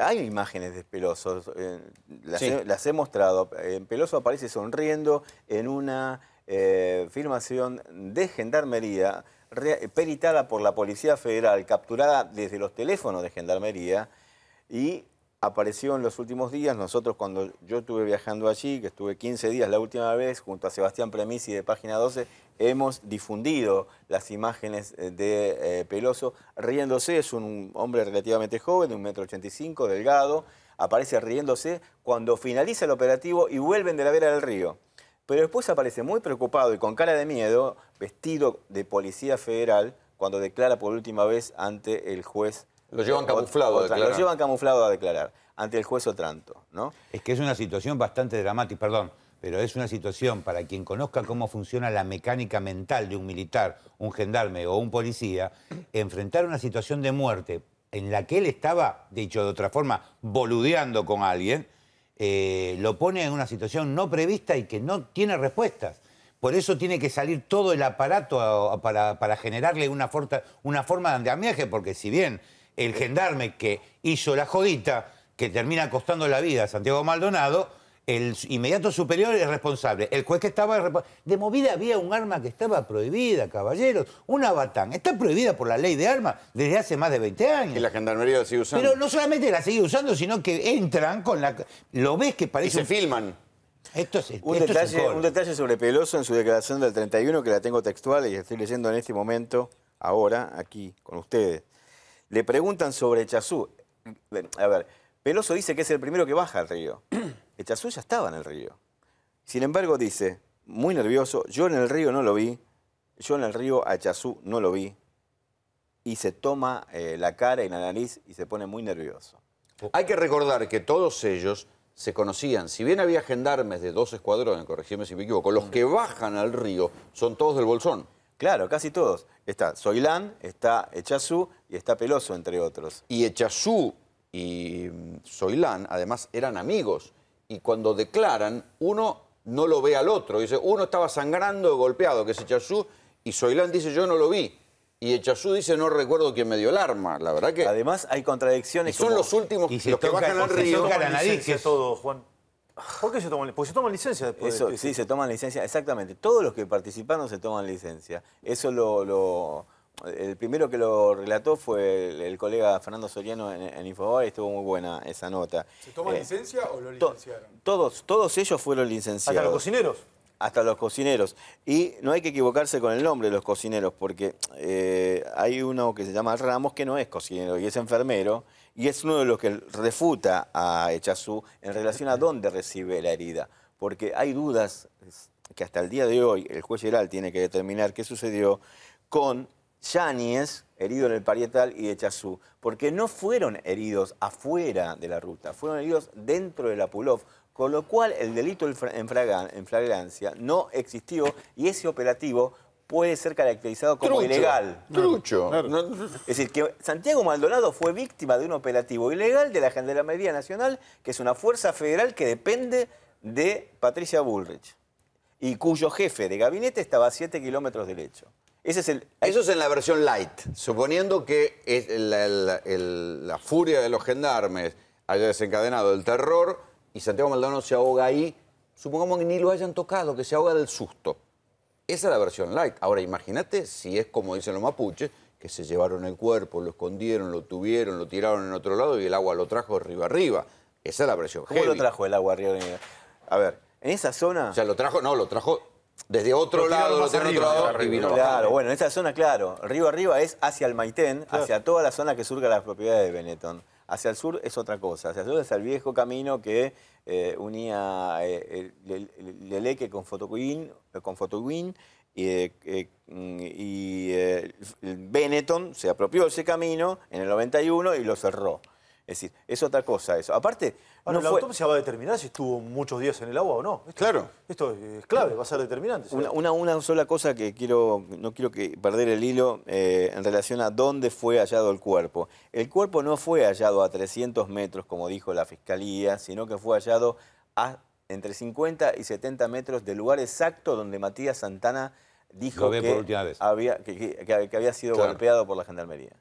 S8: Hay imágenes de Peloso, eh, las, he, mostrado. Peloso aparece sonriendo en una eh, filmación de Gendarmería peritada por la Policía Federal, capturada desde los teléfonos de Gendarmería y apareció en los últimos días. Nosotros cuando yo estuve viajando allí, que estuve 15 días la última vez, junto a Sebastián Premisi de Página 12, hemos difundido las imágenes eh, de eh, Peloso riéndose. Es un hombre relativamente joven, de 1,85m, delgado. Aparece riéndose cuando finaliza el operativo y vuelven de la vera del río. Pero después aparece muy preocupado y con cara de miedo vestido de policía federal cuando declara por última vez ante el juez. Lo llevan camuflado a declarar. Lo llevan camuflado a declarar,
S6: ante el juez Otranto, ¿no? Es que es una situación bastante dramática, perdón, pero es una situación para quien conozca cómo funciona la mecánica mental de un militar, un gendarme o un policía, enfrentar una situación de muerte en la que él estaba, dicho de otra forma, boludeando con alguien, eh, lo pone en una situación no prevista y que no tiene respuestas. Por eso tiene que salir todo el aparato para, generarle una, una forma de andamiaje, porque si bien el gendarme que hizo la jodita, que termina costando la vida a Santiago Maldonado, el inmediato superior es responsable. El juez que estaba... De movida había un arma que estaba prohibida, caballeros. Una batán. Está prohibida por la ley de armas desde hace más de 20 años.
S1: Y la gendarmería la sigue usando. Pero
S6: no solamente la sigue usando, sino que entran con la... Lo ves que parece... Y se filman un,
S8: detalle, sobre Peloso en su declaración del 31, que la tengo textual y estoy leyendo en este momento, ahora, aquí, con ustedes. Le preguntan sobre Echazú. A ver, Peloso dice que es el primero que baja al río. Echazú ya estaba en el río. Sin embargo, dice, muy nervioso, yo en el río no lo vi, yo en el río a Echazú no lo vi.
S1: Y se toma eh, la cara y la nariz y se pone muy nervioso. Hay que recordar que todos ellos se conocían. Si bien había gendarmes de dos escuadrones, corregime si me equivoco, los mm. que bajan al río son todos del Bolsón. Claro, casi todos. Está Soilán, está Echazú y está Peloso, entre otros. Y Echazú y Soilán, mm, además, eran amigos. Y cuando declaran, uno no lo ve al otro. Dice, uno estaba sangrando, golpeado, que es Echazú, y Soilán dice, yo no lo vi. Y Echazú dice, no recuerdo quién me dio el arma. La verdad que... Además, hay contradicciones. Y son los últimos los que bajan al río. Se
S2: Juan. ¿Por qué se toman Porque se toman licencia después.
S1: Sí, se toman
S8: licencia, exactamente. Todos los que participaron se toman licencia. Eso lo... El primero que lo relató fue el, colega Fernando Soriano en, en y estuvo muy buena esa nota. ¿Se toman eh,
S9: licencia o lo licenciaron?
S8: todos, todos ellos fueron licenciados. ¿Hasta los cocineros? hasta los cocineros. Y no hay que equivocarse con el nombre de los cocineros, porque eh, hay uno que se llama Ramos que no es cocinero y es enfermero, y es uno de los que refuta a Echazú en relación a dónde recibe la herida, porque hay dudas que hasta el día de hoy el juez general tiene que determinar qué sucedió con Yáñez, herido en el parietal, y Echazú, porque no fueron heridos afuera de la ruta, fueron heridos dentro de la Pulov, con lo cual el delito en, flagrancia no existió y ese operativo puede ser caracterizado como ilegal. Trucho. Es decir, que Santiago Maldonado fue víctima de un operativo ilegal de la Gendarmería Nacional, que es una fuerza federal que depende de Patricia Bullrich
S1: y cuyo jefe de gabinete estaba a 7 kilómetros del hecho. Ese es el... Eso es en la versión light, suponiendo que la furia de los gendarmes haya desencadenado el terror y Santiago Maldonado se ahoga ahí, supongamos que ni lo hayan tocado, que se ahoga del susto. Esa es la versión light. Ahora imagínate si es como dicen los mapuches, que se llevaron el cuerpo, lo escondieron, lo tuvieron, lo tiraron en otro lado y el agua lo trajo arriba arriba. Esa es la versión ¿Cómo lo trajo el agua arriba arriba? A ver, en esa zona... O sea, lo trajo, no, lo
S8: trajo desde otro lado, lo trajo otro lado Claro, bueno, en esa zona, claro, río arriba es hacia el Maitén, hacia toda la zona que surga las propiedades de Benetton. Hacia el sur es otra cosa. Hacia el sur es el viejo camino que eh, unía Leleque eh, con Fotoguín, eh, con y, y Benetton se apropió ese camino en el 91 y lo cerró. Es decir, es otra cosa eso.
S2: Aparte, la autopsia va a determinar si estuvo muchos días en el agua o no. Esto, claro. Esto es clave, va a ser determinante.
S8: Una, una, sola cosa que quiero, no quiero que perder el hilo eh, en relación a dónde fue hallado el cuerpo. El cuerpo no fue hallado a 300 metros, como dijo la fiscalía, sino que fue hallado a entre 50 y 70 metros del lugar exacto donde Matías Santana dijo que había, que, había sido golpeado por la gendarmería.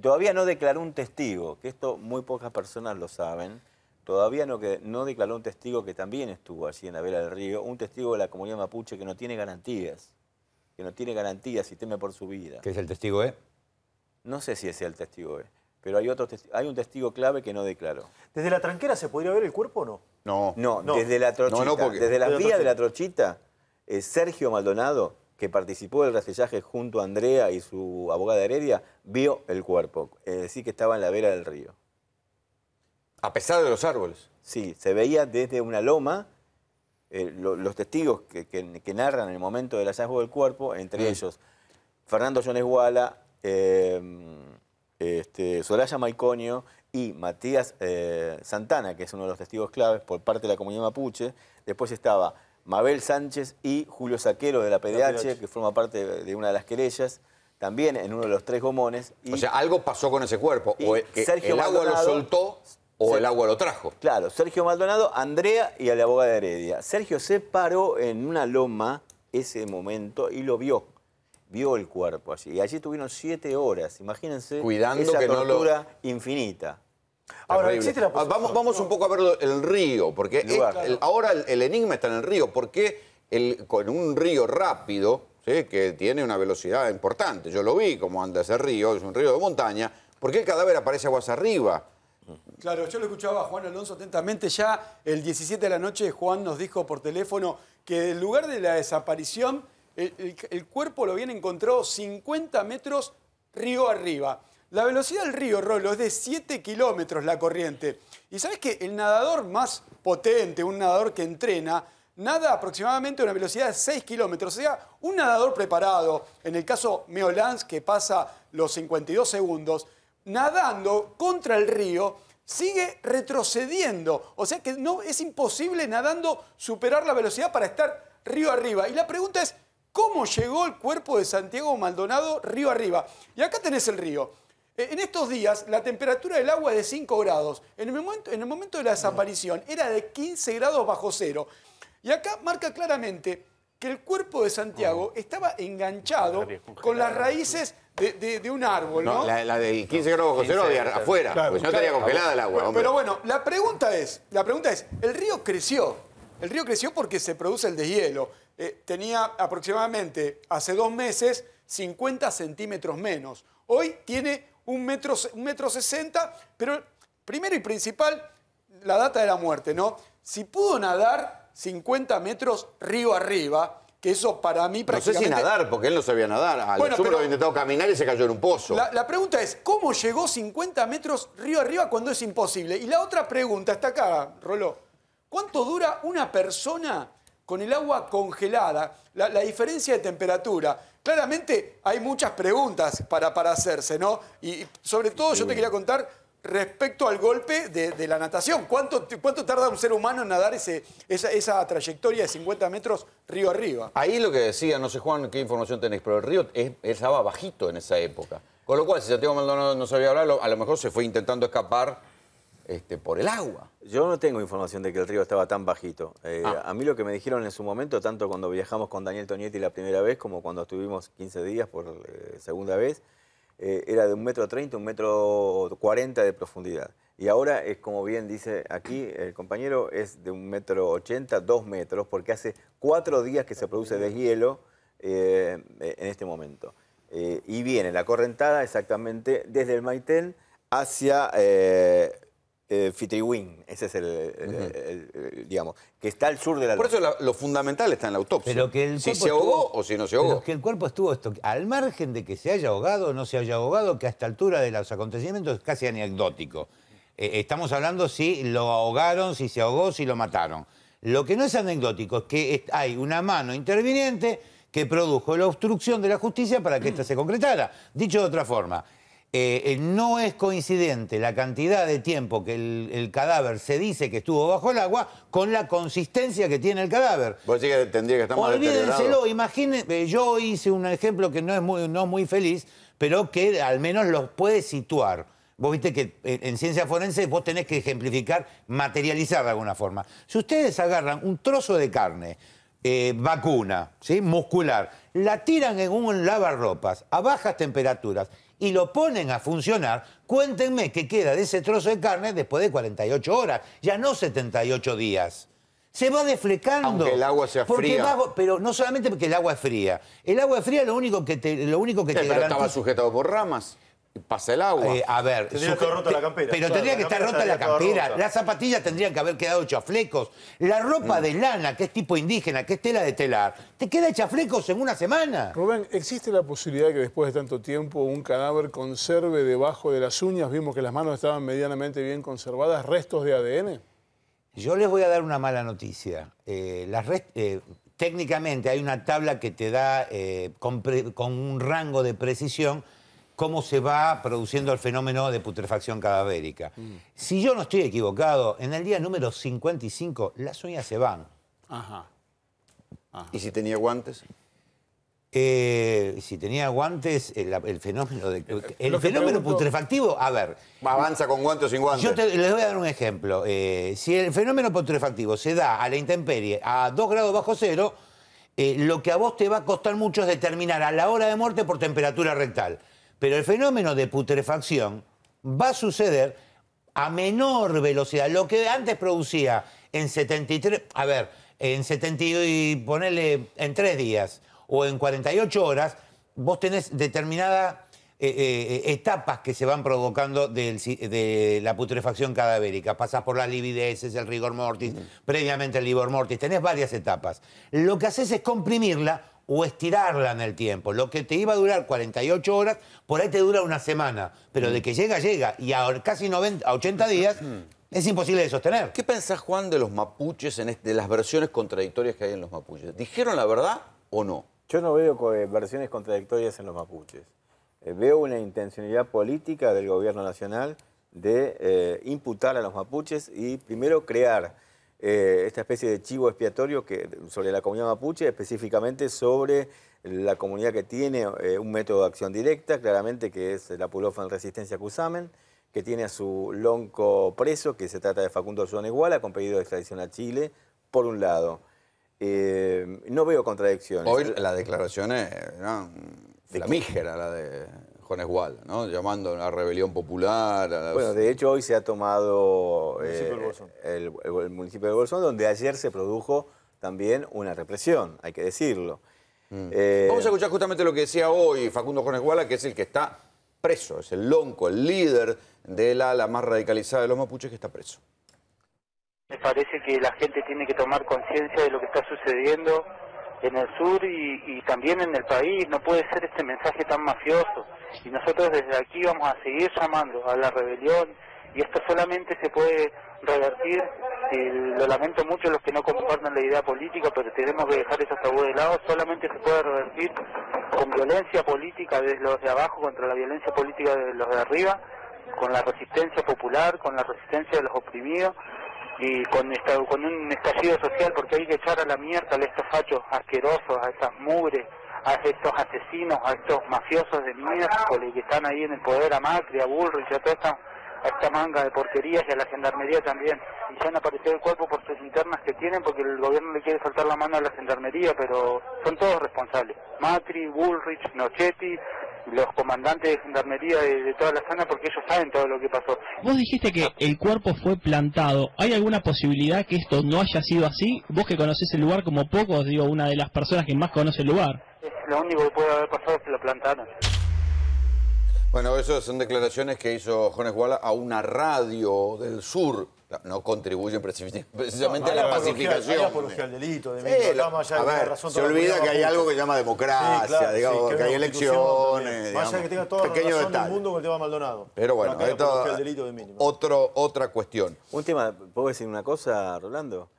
S8: Todavía no declaró un testigo, que esto muy pocas personas lo saben. Todavía no, que, no declaró un testigo que también estuvo allí en la Vela del Río, un testigo de la comunidad mapuche que no tiene garantías, que no tiene garantías y teme por su vida. ¿Qué es el testigo E? No sé si es el testigo E, pero hay, otro hay un testigo clave que no declaró.
S6: ¿Desde la
S2: tranquera se podría ver el cuerpo o no?
S8: No. No, desde la trochita, desde la vía de la trochita, eh, Sergio Maldonado que participó del rastrillaje junto a Andrea y su abogada Heredia, vio el cuerpo. Es decir, que estaba en la vera del río. A pesar de los árboles. Sí, se veía desde una loma. Eh, los testigos que, narran en narran el momento del hallazgo del cuerpo, entre mm. ellos Fernando Jones Guala, eh, este, Soraya Maiconio y Matías eh, Santana, que es uno de los testigos claves por parte de la comunidad mapuche. Después estaba Mabel Sánchez y Julio Saquero de la PDH, que forma parte de una de las querellas también en uno de los tres gomones. o sea, algo pasó con ese cuerpo. O el, agua lo soltó o el agua lo trajo. Claro, Sergio Maldonado, Andrea y a la abogada Heredia. Sergio se paró en una loma ese momento y lo vio. Vio el cuerpo allí. Y allí estuvieron siete horas, imagínense. esa tortura infinita. Ah, vamos,
S1: un poco a ver el río, porque ahora el, enigma está en el río. porque qué con un río rápido, que tiene una velocidad importante, yo lo vi como anda ese río, es un río de montaña, ¿por qué el cadáver aparece aguas arriba?
S9: Claro, yo lo escuchaba a Juan Alonso atentamente. Ya el 17 de la noche Juan nos dijo por teléfono que en lugar de la desaparición el, cuerpo lo habían encontrado 50 metros río arriba. La velocidad del río, Rolo, es de 7 kilómetros la corriente. Y sabes que el nadador más potente, un nadador que entrena, nada aproximadamente a una velocidad de 6 kilómetros. O sea, un nadador preparado, en el caso Meolans, que pasa los 52 segundos, nadando contra el río, sigue retrocediendo. O sea que no, es imposible nadando superar la velocidad para estar río arriba. Y la pregunta es, ¿cómo llegó el cuerpo de Santiago Maldonado río arriba? Y acá tenés el río. En estos días, la temperatura del agua es de 5 grados. En el, momento, de la desaparición era de 15 grados bajo cero. Y acá marca claramente que el cuerpo de Santiago estaba enganchado con las raíces de, un árbol, ¿no?
S1: la, de 15 grados bajo cero había afuera, porque no estaría congelada el agua. Pero
S9: bueno, la pregunta es, la pregunta es, el río creció, el río creció porque se produce el deshielo. Eh, tenía aproximadamente hace dos meses 50 centímetros menos. Hoy tiene un metro, un sesenta, pero primero y principal, la data de la muerte, ¿no? Si pudo nadar 50 metros río arriba, que eso para mí prácticamente... No sé si nadar,
S1: porque él no sabía nadar. Al ah, bueno, lo había intentado caminar y se cayó en un pozo. La,
S9: la, pregunta es, ¿cómo llegó 50 metros río arriba cuando es imposible? Y la otra pregunta, está acá, Roló. ¿Cuánto dura una persona con el agua congelada, la, diferencia de temperatura. Claramente hay muchas preguntas para, para hacerse, ¿no? Y, sobre todo yo te quería contar respecto al golpe de, la natación. ¿Cuánto, ¿Cuánto, tarda un ser humano en nadar ese, esa, trayectoria de 50 metros río arriba?
S1: Ahí lo que decía, no sé Juan qué información tenés, pero el río estaba bajito en esa época. Con lo cual, si Santiago Maldonado no sabía hablar, a lo mejor se fue intentando escapar este, por el agua.
S8: Yo no tengo información de que el río estaba tan bajito. Eh, ah. A mí lo que me dijeron en su momento, tanto cuando viajamos con Daniel Toñetti la primera vez como cuando estuvimos 15 días por eh, segunda vez, eh, era de un metro treinta, un metro cuarenta de profundidad. Y ahora es como bien dice aquí el compañero, es de un metro ochenta, dos metros, porque hace cuatro días que se produce deshielo en este momento. y viene la correntada exactamente desde el Maitén hacia eh, Fitriwin, ese es el, digamos, que está al sur de la... Por eso lo fundamental está en la autopsia.
S6: si se ahogó o si no se ahogó. Pero que el cuerpo estuvo esto, al margen de que se haya ahogado o no se haya ahogado, que a esta altura de los acontecimientos es casi anecdótico. Eh, eh, estamos hablando si lo ahogaron, si se ahogó, si lo mataron. Lo que no es anecdótico es que hay una mano interviniente que produjo la obstrucción de la justicia para que ésta se concretara. Dicho de otra forma, eh, eh, no es coincidente la cantidad de tiempo que el, cadáver se dice que estuvo bajo el agua con la consistencia que tiene el cadáver.
S1: Vos que tendría que estar Olvídenselo,
S6: imagínense, eh, yo hice un ejemplo que no es muy, no muy feliz, pero que al menos los puede situar. Vos viste que en ciencia forense vos tenés que ejemplificar, materializar de alguna forma. Si ustedes agarran un trozo de carne, vacuna, ¿sí? muscular, la tiran en un lavarropas a bajas temperaturas y lo ponen a funcionar, cuéntenme qué queda de ese trozo de carne después de 48 horas, ya no 78 días. Se va desflecando. Aunque el agua sea fría. pero no solamente porque el agua es fría. El agua es fría lo único que te, lo único que eh, te estaba sujetado por ramas
S1: pasa el agua. Eh, a ver. la campera. Pero tendría que estar rota la campera. Las
S6: zapatillas tendrían que haber quedado hechas flecos. La ropa mm. de lana, que es tipo indígena, que es tela de telar, te queda hecha flecos en una semana.
S5: Rubén, ¿existe la posibilidad de que después de tanto tiempo un cadáver conserve debajo de las uñas, vimos que las manos estaban medianamente bien conservadas, restos de ADN? Yo les voy a dar una mala
S6: noticia. Eh, las eh, técnicamente hay una tabla que te da con un rango de precisión cómo se va produciendo el fenómeno de putrefacción cadavérica. Mm. Si yo no estoy equivocado, en el día número 55 las uñas se van. Ajá. ¿Y si tenía guantes? Eh, si tenía guantes, eh, el, fenómeno eh,
S1: el fenómeno putrefactivo, a ver. Avanza con guantes o sin
S6: guantes. Yo les voy a dar un ejemplo. si el fenómeno putrefactivo se da a la intemperie a 2 grados bajo cero, lo que a vos te va a costar mucho es determinar a la hora de muerte por temperatura rectal. Pero el fenómeno de putrefacción va a suceder a menor velocidad. Lo que antes producía en 73, a ver, en 70 y ponele en tres días o en 48 horas, vos tenés determinadas eh, eh, eh, etapas que se van provocando de la putrefacción cadavérica. Pasás por las livideces, el rigor mortis, previamente el rigor mortis, tenés varias etapas. Lo que haces es comprimirla o estirarla en el tiempo. Lo que te iba a durar 48 horas, por ahí te dura una semana. Pero de que llega, llega. Y a casi 80 días es imposible de
S1: sostener. ¿Qué pensás, Juan, de los mapuches, en este, de las versiones contradictorias que hay en los mapuches? ¿Dijeron la verdad o no?
S8: Yo no veo eh, versiones contradictorias en los mapuches. Eh, veo una intencionalidad política del gobierno nacional de eh, imputar a los mapuches y primero crear eh, esta especie de chivo expiatorio que, sobre la comunidad mapuche, específicamente sobre la comunidad que tiene eh, un método de acción directa, claramente que es la pulofa en resistencia Cusamen, que tiene a su lonco preso, que se trata de Facundo Iguala, con pedido de extradición a Chile, por un lado. Eh, no veo
S1: contradicciones. Hoy las declaraciones la
S8: flamígeras,
S1: la de con ¿no? llamando a la rebelión popular. Bueno, de hecho hoy se ha tomado el,
S8: municipio de eh, Bolsón, donde ayer se produjo también una represión, hay que
S1: decirlo. Mm. Eh, Vamos a escuchar justamente lo que decía hoy Facundo Guala... que es el que está preso, es el lonco, el líder la ala más radicalizada de los mapuches que está preso.
S10: Me parece que la gente tiene que tomar conciencia de lo que está sucediendo, en el sur y, y, también en el país. No puede ser este mensaje tan mafioso. Y nosotros desde aquí vamos a seguir llamando a la rebelión y esto solamente se puede revertir. Y lo lamento mucho los que no comparten la idea política, pero tenemos que dejar esos tabú de lado. Solamente se puede revertir con violencia política de los de abajo contra la violencia política de los de arriba con la resistencia popular, con la resistencia de los oprimidos y con, con un estallido social, porque hay que echar a la mierda a estos fachos asquerosos, a estas mugres, a estos asesinos, a estos mafiosos de miércoles que están ahí en el poder, a Macri, a Bullrich, a toda esta, a esta manga de porquerías y a la gendarmería también. Y ya han aparecido el cuerpo por sus internas que tienen, porque el gobierno le quiere soltar la mano a la gendarmería, pero son todos responsables. Macri, Bullrich, Nochetti, los comandantes de gendarmería de, toda la zona porque ellos saben todo lo que pasó. Vos dijiste que el cuerpo fue plantado.
S8: ¿Hay alguna posibilidad que esto no haya sido así? Vos que conocés el lugar como pocos, digo, una de las personas
S10: que más conoce el lugar. lo único que puede haber pasado es que lo plantaron. Bueno,
S1: esas son declaraciones que hizo Jones Walla a una radio del sur no contribuye precisamente a la pacificación. Hay
S2: apología al delito, de se olvida
S1: que, hay algo que llama democracia, digamos, que, hay elecciones. digamos. que tenga toda la razón
S2: mundo con el tema Maldonado. Pero bueno,
S1: Otro, otra cuestión. Un
S8: tema, ¿puedo decir una cosa, Rolando?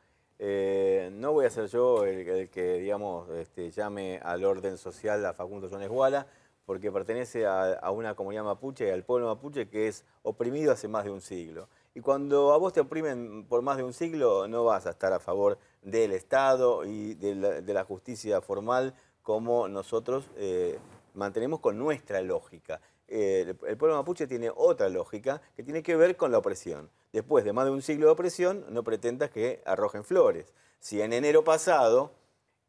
S8: Eh, no voy a ser yo el, que, digamos, este, llame al orden social a Facundo Jones Guala, porque pertenece a, una comunidad mapuche, y al pueblo mapuche, que es oprimido hace más de un siglo. Y cuando a vos te oprimen por más de un siglo, no vas a estar a favor del Estado y de la, justicia formal como nosotros eh, mantenemos con nuestra lógica. Eh, el, pueblo mapuche tiene otra lógica que tiene que ver con la opresión. Después de más de un siglo de opresión, no pretendas que arrojen flores. Si en enero pasado,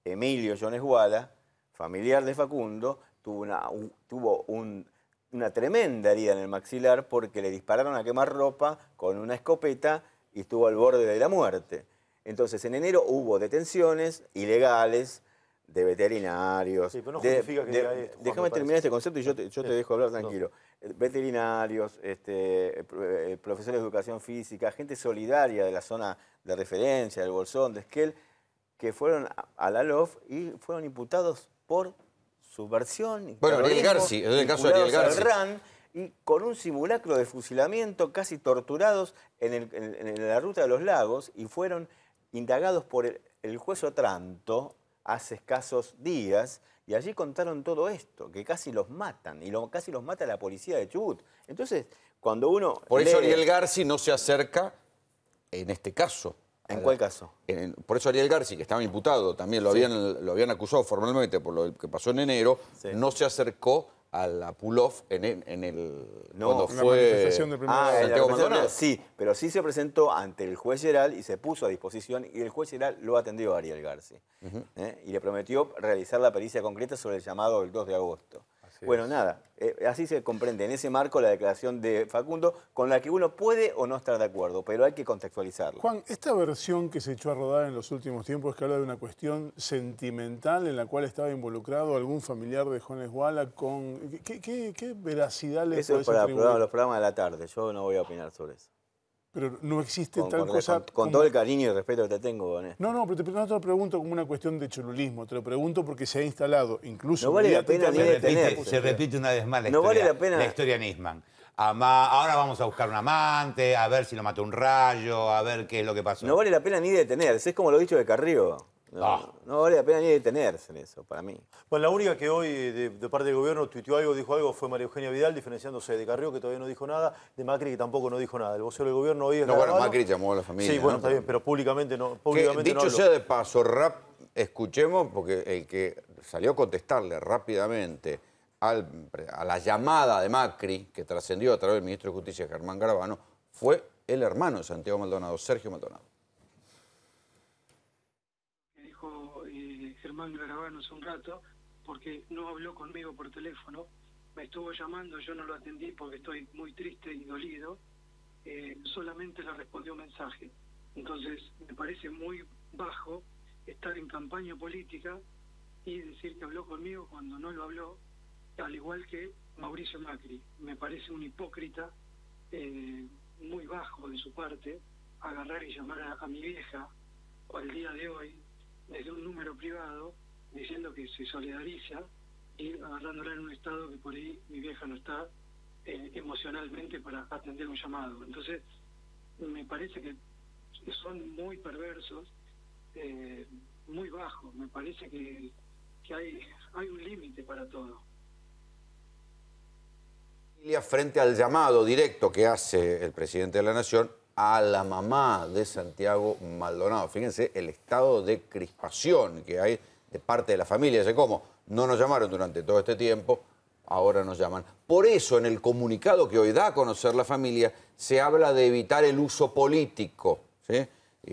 S8: Emilio Jones Guala, familiar de Facundo, tuvo un una tremenda herida en el maxilar porque le dispararon a quemar ropa con una escopeta y estuvo al borde de la muerte. Entonces, en enero hubo detenciones ilegales de veterinarios. Sí, pero no justifica que Déjame terminar este concepto y yo te, eh, dejo hablar tranquilo. Eh, veterinarios, este, eh, profesores de educación física, gente solidaria de la zona de referencia, del Bolsón, de Esquel, que fueron a la LOF y fueron imputados por bueno, Ariel Garci, en el caso de Ariel Garci. y con un simulacro de fusilamiento, casi torturados en, la ruta de los lagos, y fueron indagados por el, juez Otranto hace escasos días, y allí contaron todo esto, que casi los matan, y casi los mata la policía de Chubut. Entonces, cuando uno... Por eso Ariel
S1: Garci no se acerca en este caso ¿En cuál caso? por eso Ariel Garci, que estaba imputado, también lo, habían, lo habían acusado formalmente por lo que pasó en enero, no se acercó a la Pulov en, en el no, cuando fue manifestación de ah,
S8: sí, pero sí se presentó ante el juez Geral y se puso a disposición y el juez Geral lo atendió a Ariel Garci ¿eh? y le prometió realizar la pericia concreta sobre el llamado del 2 de agosto bueno, nada, eh, así se comprende en ese marco la declaración de Facundo, con la que uno puede o no estar de acuerdo, pero hay que contextualizarlo.
S5: Juan, esta versión que se echó a rodar en los últimos tiempos que habla de una cuestión sentimental en la cual estaba involucrado algún familiar de Jones Walla con... ¿Qué, veracidad le Eso es para los
S8: programas de la tarde, yo no voy a opinar sobre eso.
S5: Pero no existe tal cosa. Con, todo el
S8: cariño y respeto que te tengo,
S5: No, no, pero te, no te lo pregunto como una cuestión de cholulismo, te lo pregunto porque se ha instalado, incluso. No vale la pena se, repite, se
S6: repite una vez más la historia, la, Nisman. Ama, ahora vamos a buscar un amante, a ver si lo mató un rayo, a ver qué es lo que pasó. No
S8: vale la pena ni detenerse, es como lo dicho de Carrillo. No, ah. no, vale la pena ni detenerse en eso, para mí.
S2: Bueno, la única que hoy de, parte del gobierno tuiteó algo, dijo algo, fue María Eugenia Vidal, diferenciándose de Carrió, que todavía no dijo nada, de Macri, que tampoco no dijo nada. El vocero del gobierno hoy es No, bueno, Macri llamó a la familia. Sí, bueno, está bien, pero públicamente no. dicho sea
S1: de paso, rap, escuchemos, porque el que salió a contestarle rápidamente a la llamada de Macri, que trascendió a través del ministro de Justicia, Germán Garabano, fue el hermano de Santiago Maldonado, Sergio Maldonado.
S3: el Garabano hace un rato, porque no habló conmigo por teléfono, me estuvo llamando, yo no lo atendí porque estoy muy triste y dolido, eh, solamente le respondió un mensaje. Entonces, me parece muy bajo estar en campaña política y decir que habló conmigo cuando no lo habló, al igual que Mauricio Macri. Me parece un hipócrita eh, muy bajo de su parte agarrar y llamar a, a mi vieja al día de hoy desde un número privado diciendo que se solidariza y agarrándola en un estado que por ahí mi vieja no está eh, emocionalmente para atender un llamado. Entonces, me parece que son muy perversos, eh, muy bajos, me parece que, que hay, hay un límite para todo.
S1: Frente al llamado directo que hace el presidente de la Nación a la mamá de Santiago Maldonado. Fíjense el estado de crispación que hay de parte de la familia. ¿cómo? No nos llamaron durante todo este tiempo, ahora nos llaman. Por eso, en el comunicado que hoy da a conocer la familia, se habla de evitar el uso político. ¿sí?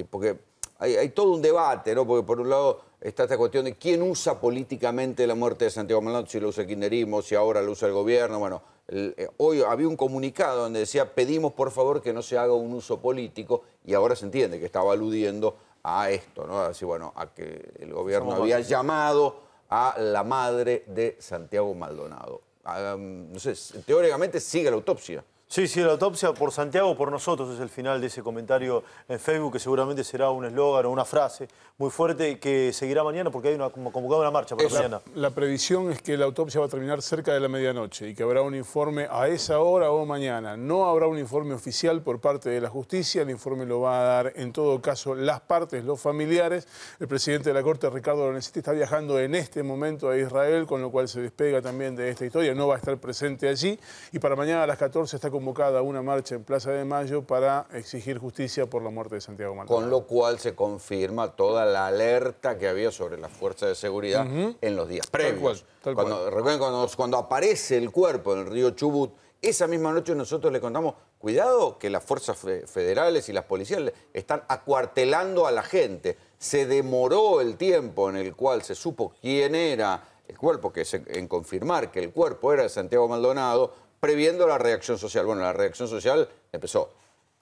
S1: Porque hay, hay todo un debate, ¿no? Porque por un lado está esta cuestión de quién usa políticamente la muerte de Santiago Maldonado, si lo usa el si ahora lo usa el gobierno. Bueno, eh, hoy había un comunicado donde decía, pedimos por favor que no se haga un uso político, y ahora se entiende que estaba aludiendo a esto, ¿no? Así, bueno, a que el gobierno había llamado a la madre de Santiago Maldonado. no sé, teóricamente sigue la autopsia.
S2: Sí, sí, la autopsia por Santiago, por nosotros, es el final de ese comentario en Facebook, que seguramente será un eslogan o una frase muy fuerte que seguirá mañana porque hay una, convocada una marcha para mañana.
S5: La, previsión es que la autopsia va a terminar cerca de la medianoche y que habrá un informe a esa hora o mañana. No habrá un informe oficial por parte de la justicia, el informe lo va a dar en todo caso las partes, los familiares. El presidente de la Corte, Ricardo Lorenzetti, está viajando en este momento a Israel, con lo cual se despega también de esta historia, no va a estar presente allí y para mañana a las 14 está con convocada una marcha en Plaza de Mayo para exigir justicia por la muerte de Santiago Maldonado.
S1: Con lo cual se confirma toda la alerta que había sobre las fuerzas de seguridad en los días previos. Recuerden cuando, aparece el cuerpo en el río Chubut, esa misma noche nosotros le contamos, cuidado que las fuerzas federales y las policías están acuartelando a la gente. Se demoró el tiempo en el cual se supo quién era el cuerpo, que en confirmar que el cuerpo era de Santiago Maldonado, previendo la reacción social. Bueno, la reacción social empezó.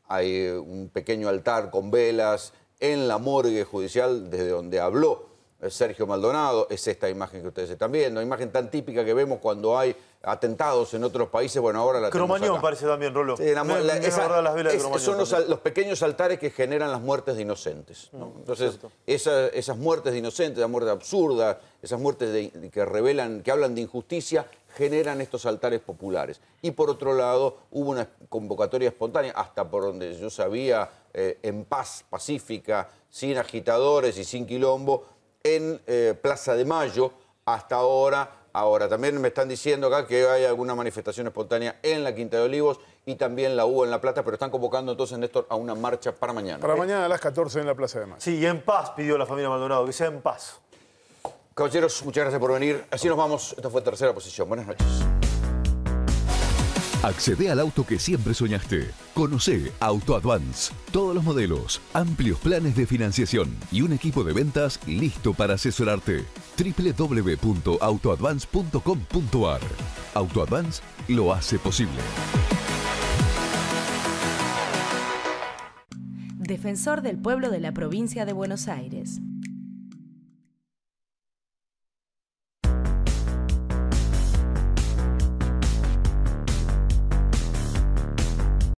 S1: Hay un pequeño altar con velas en la morgue judicial desde donde habló Sergio Maldonado. Es esta imagen que ustedes están viendo, imagen tan típica que vemos cuando hay atentados en otros países. Bueno, ahora la Cromañón
S2: parece también, Rolo. la, la, las velas son los,
S1: pequeños altares que generan las muertes de inocentes. Mm, Entonces, esas muertes de inocentes, las muertes absurdas, esas muertes que revelan, que hablan de injusticia, generan estos altares populares. Y por otro lado, hubo una convocatoria espontánea, hasta por donde yo sabía, eh, en paz, pacífica, sin agitadores y sin quilombo, en eh, Plaza de Mayo, hasta ahora. Ahora, también me están diciendo acá que hay alguna manifestación espontánea en la Quinta de Olivos y también la hubo en La Plata, pero están convocando entonces, Néstor, a una marcha para mañana. Para
S5: mañana a las 14 en la Plaza de
S2: Mayo. Sí, y en paz pidió la familia Maldonado, que sea en paz.
S1: Caballeros, muchas gracias por venir. Así nos vamos. Esta fue tercera posición. Buenas noches. Accede al auto que siempre soñaste. Conoce Auto Advance. Todos los modelos, amplios planes de financiación y un equipo de ventas listo para asesorarte. www.autoadvance.com.ar Auto Advance lo hace posible.
S7: Defensor
S6: del Pueblo de la Provincia de Buenos Aires.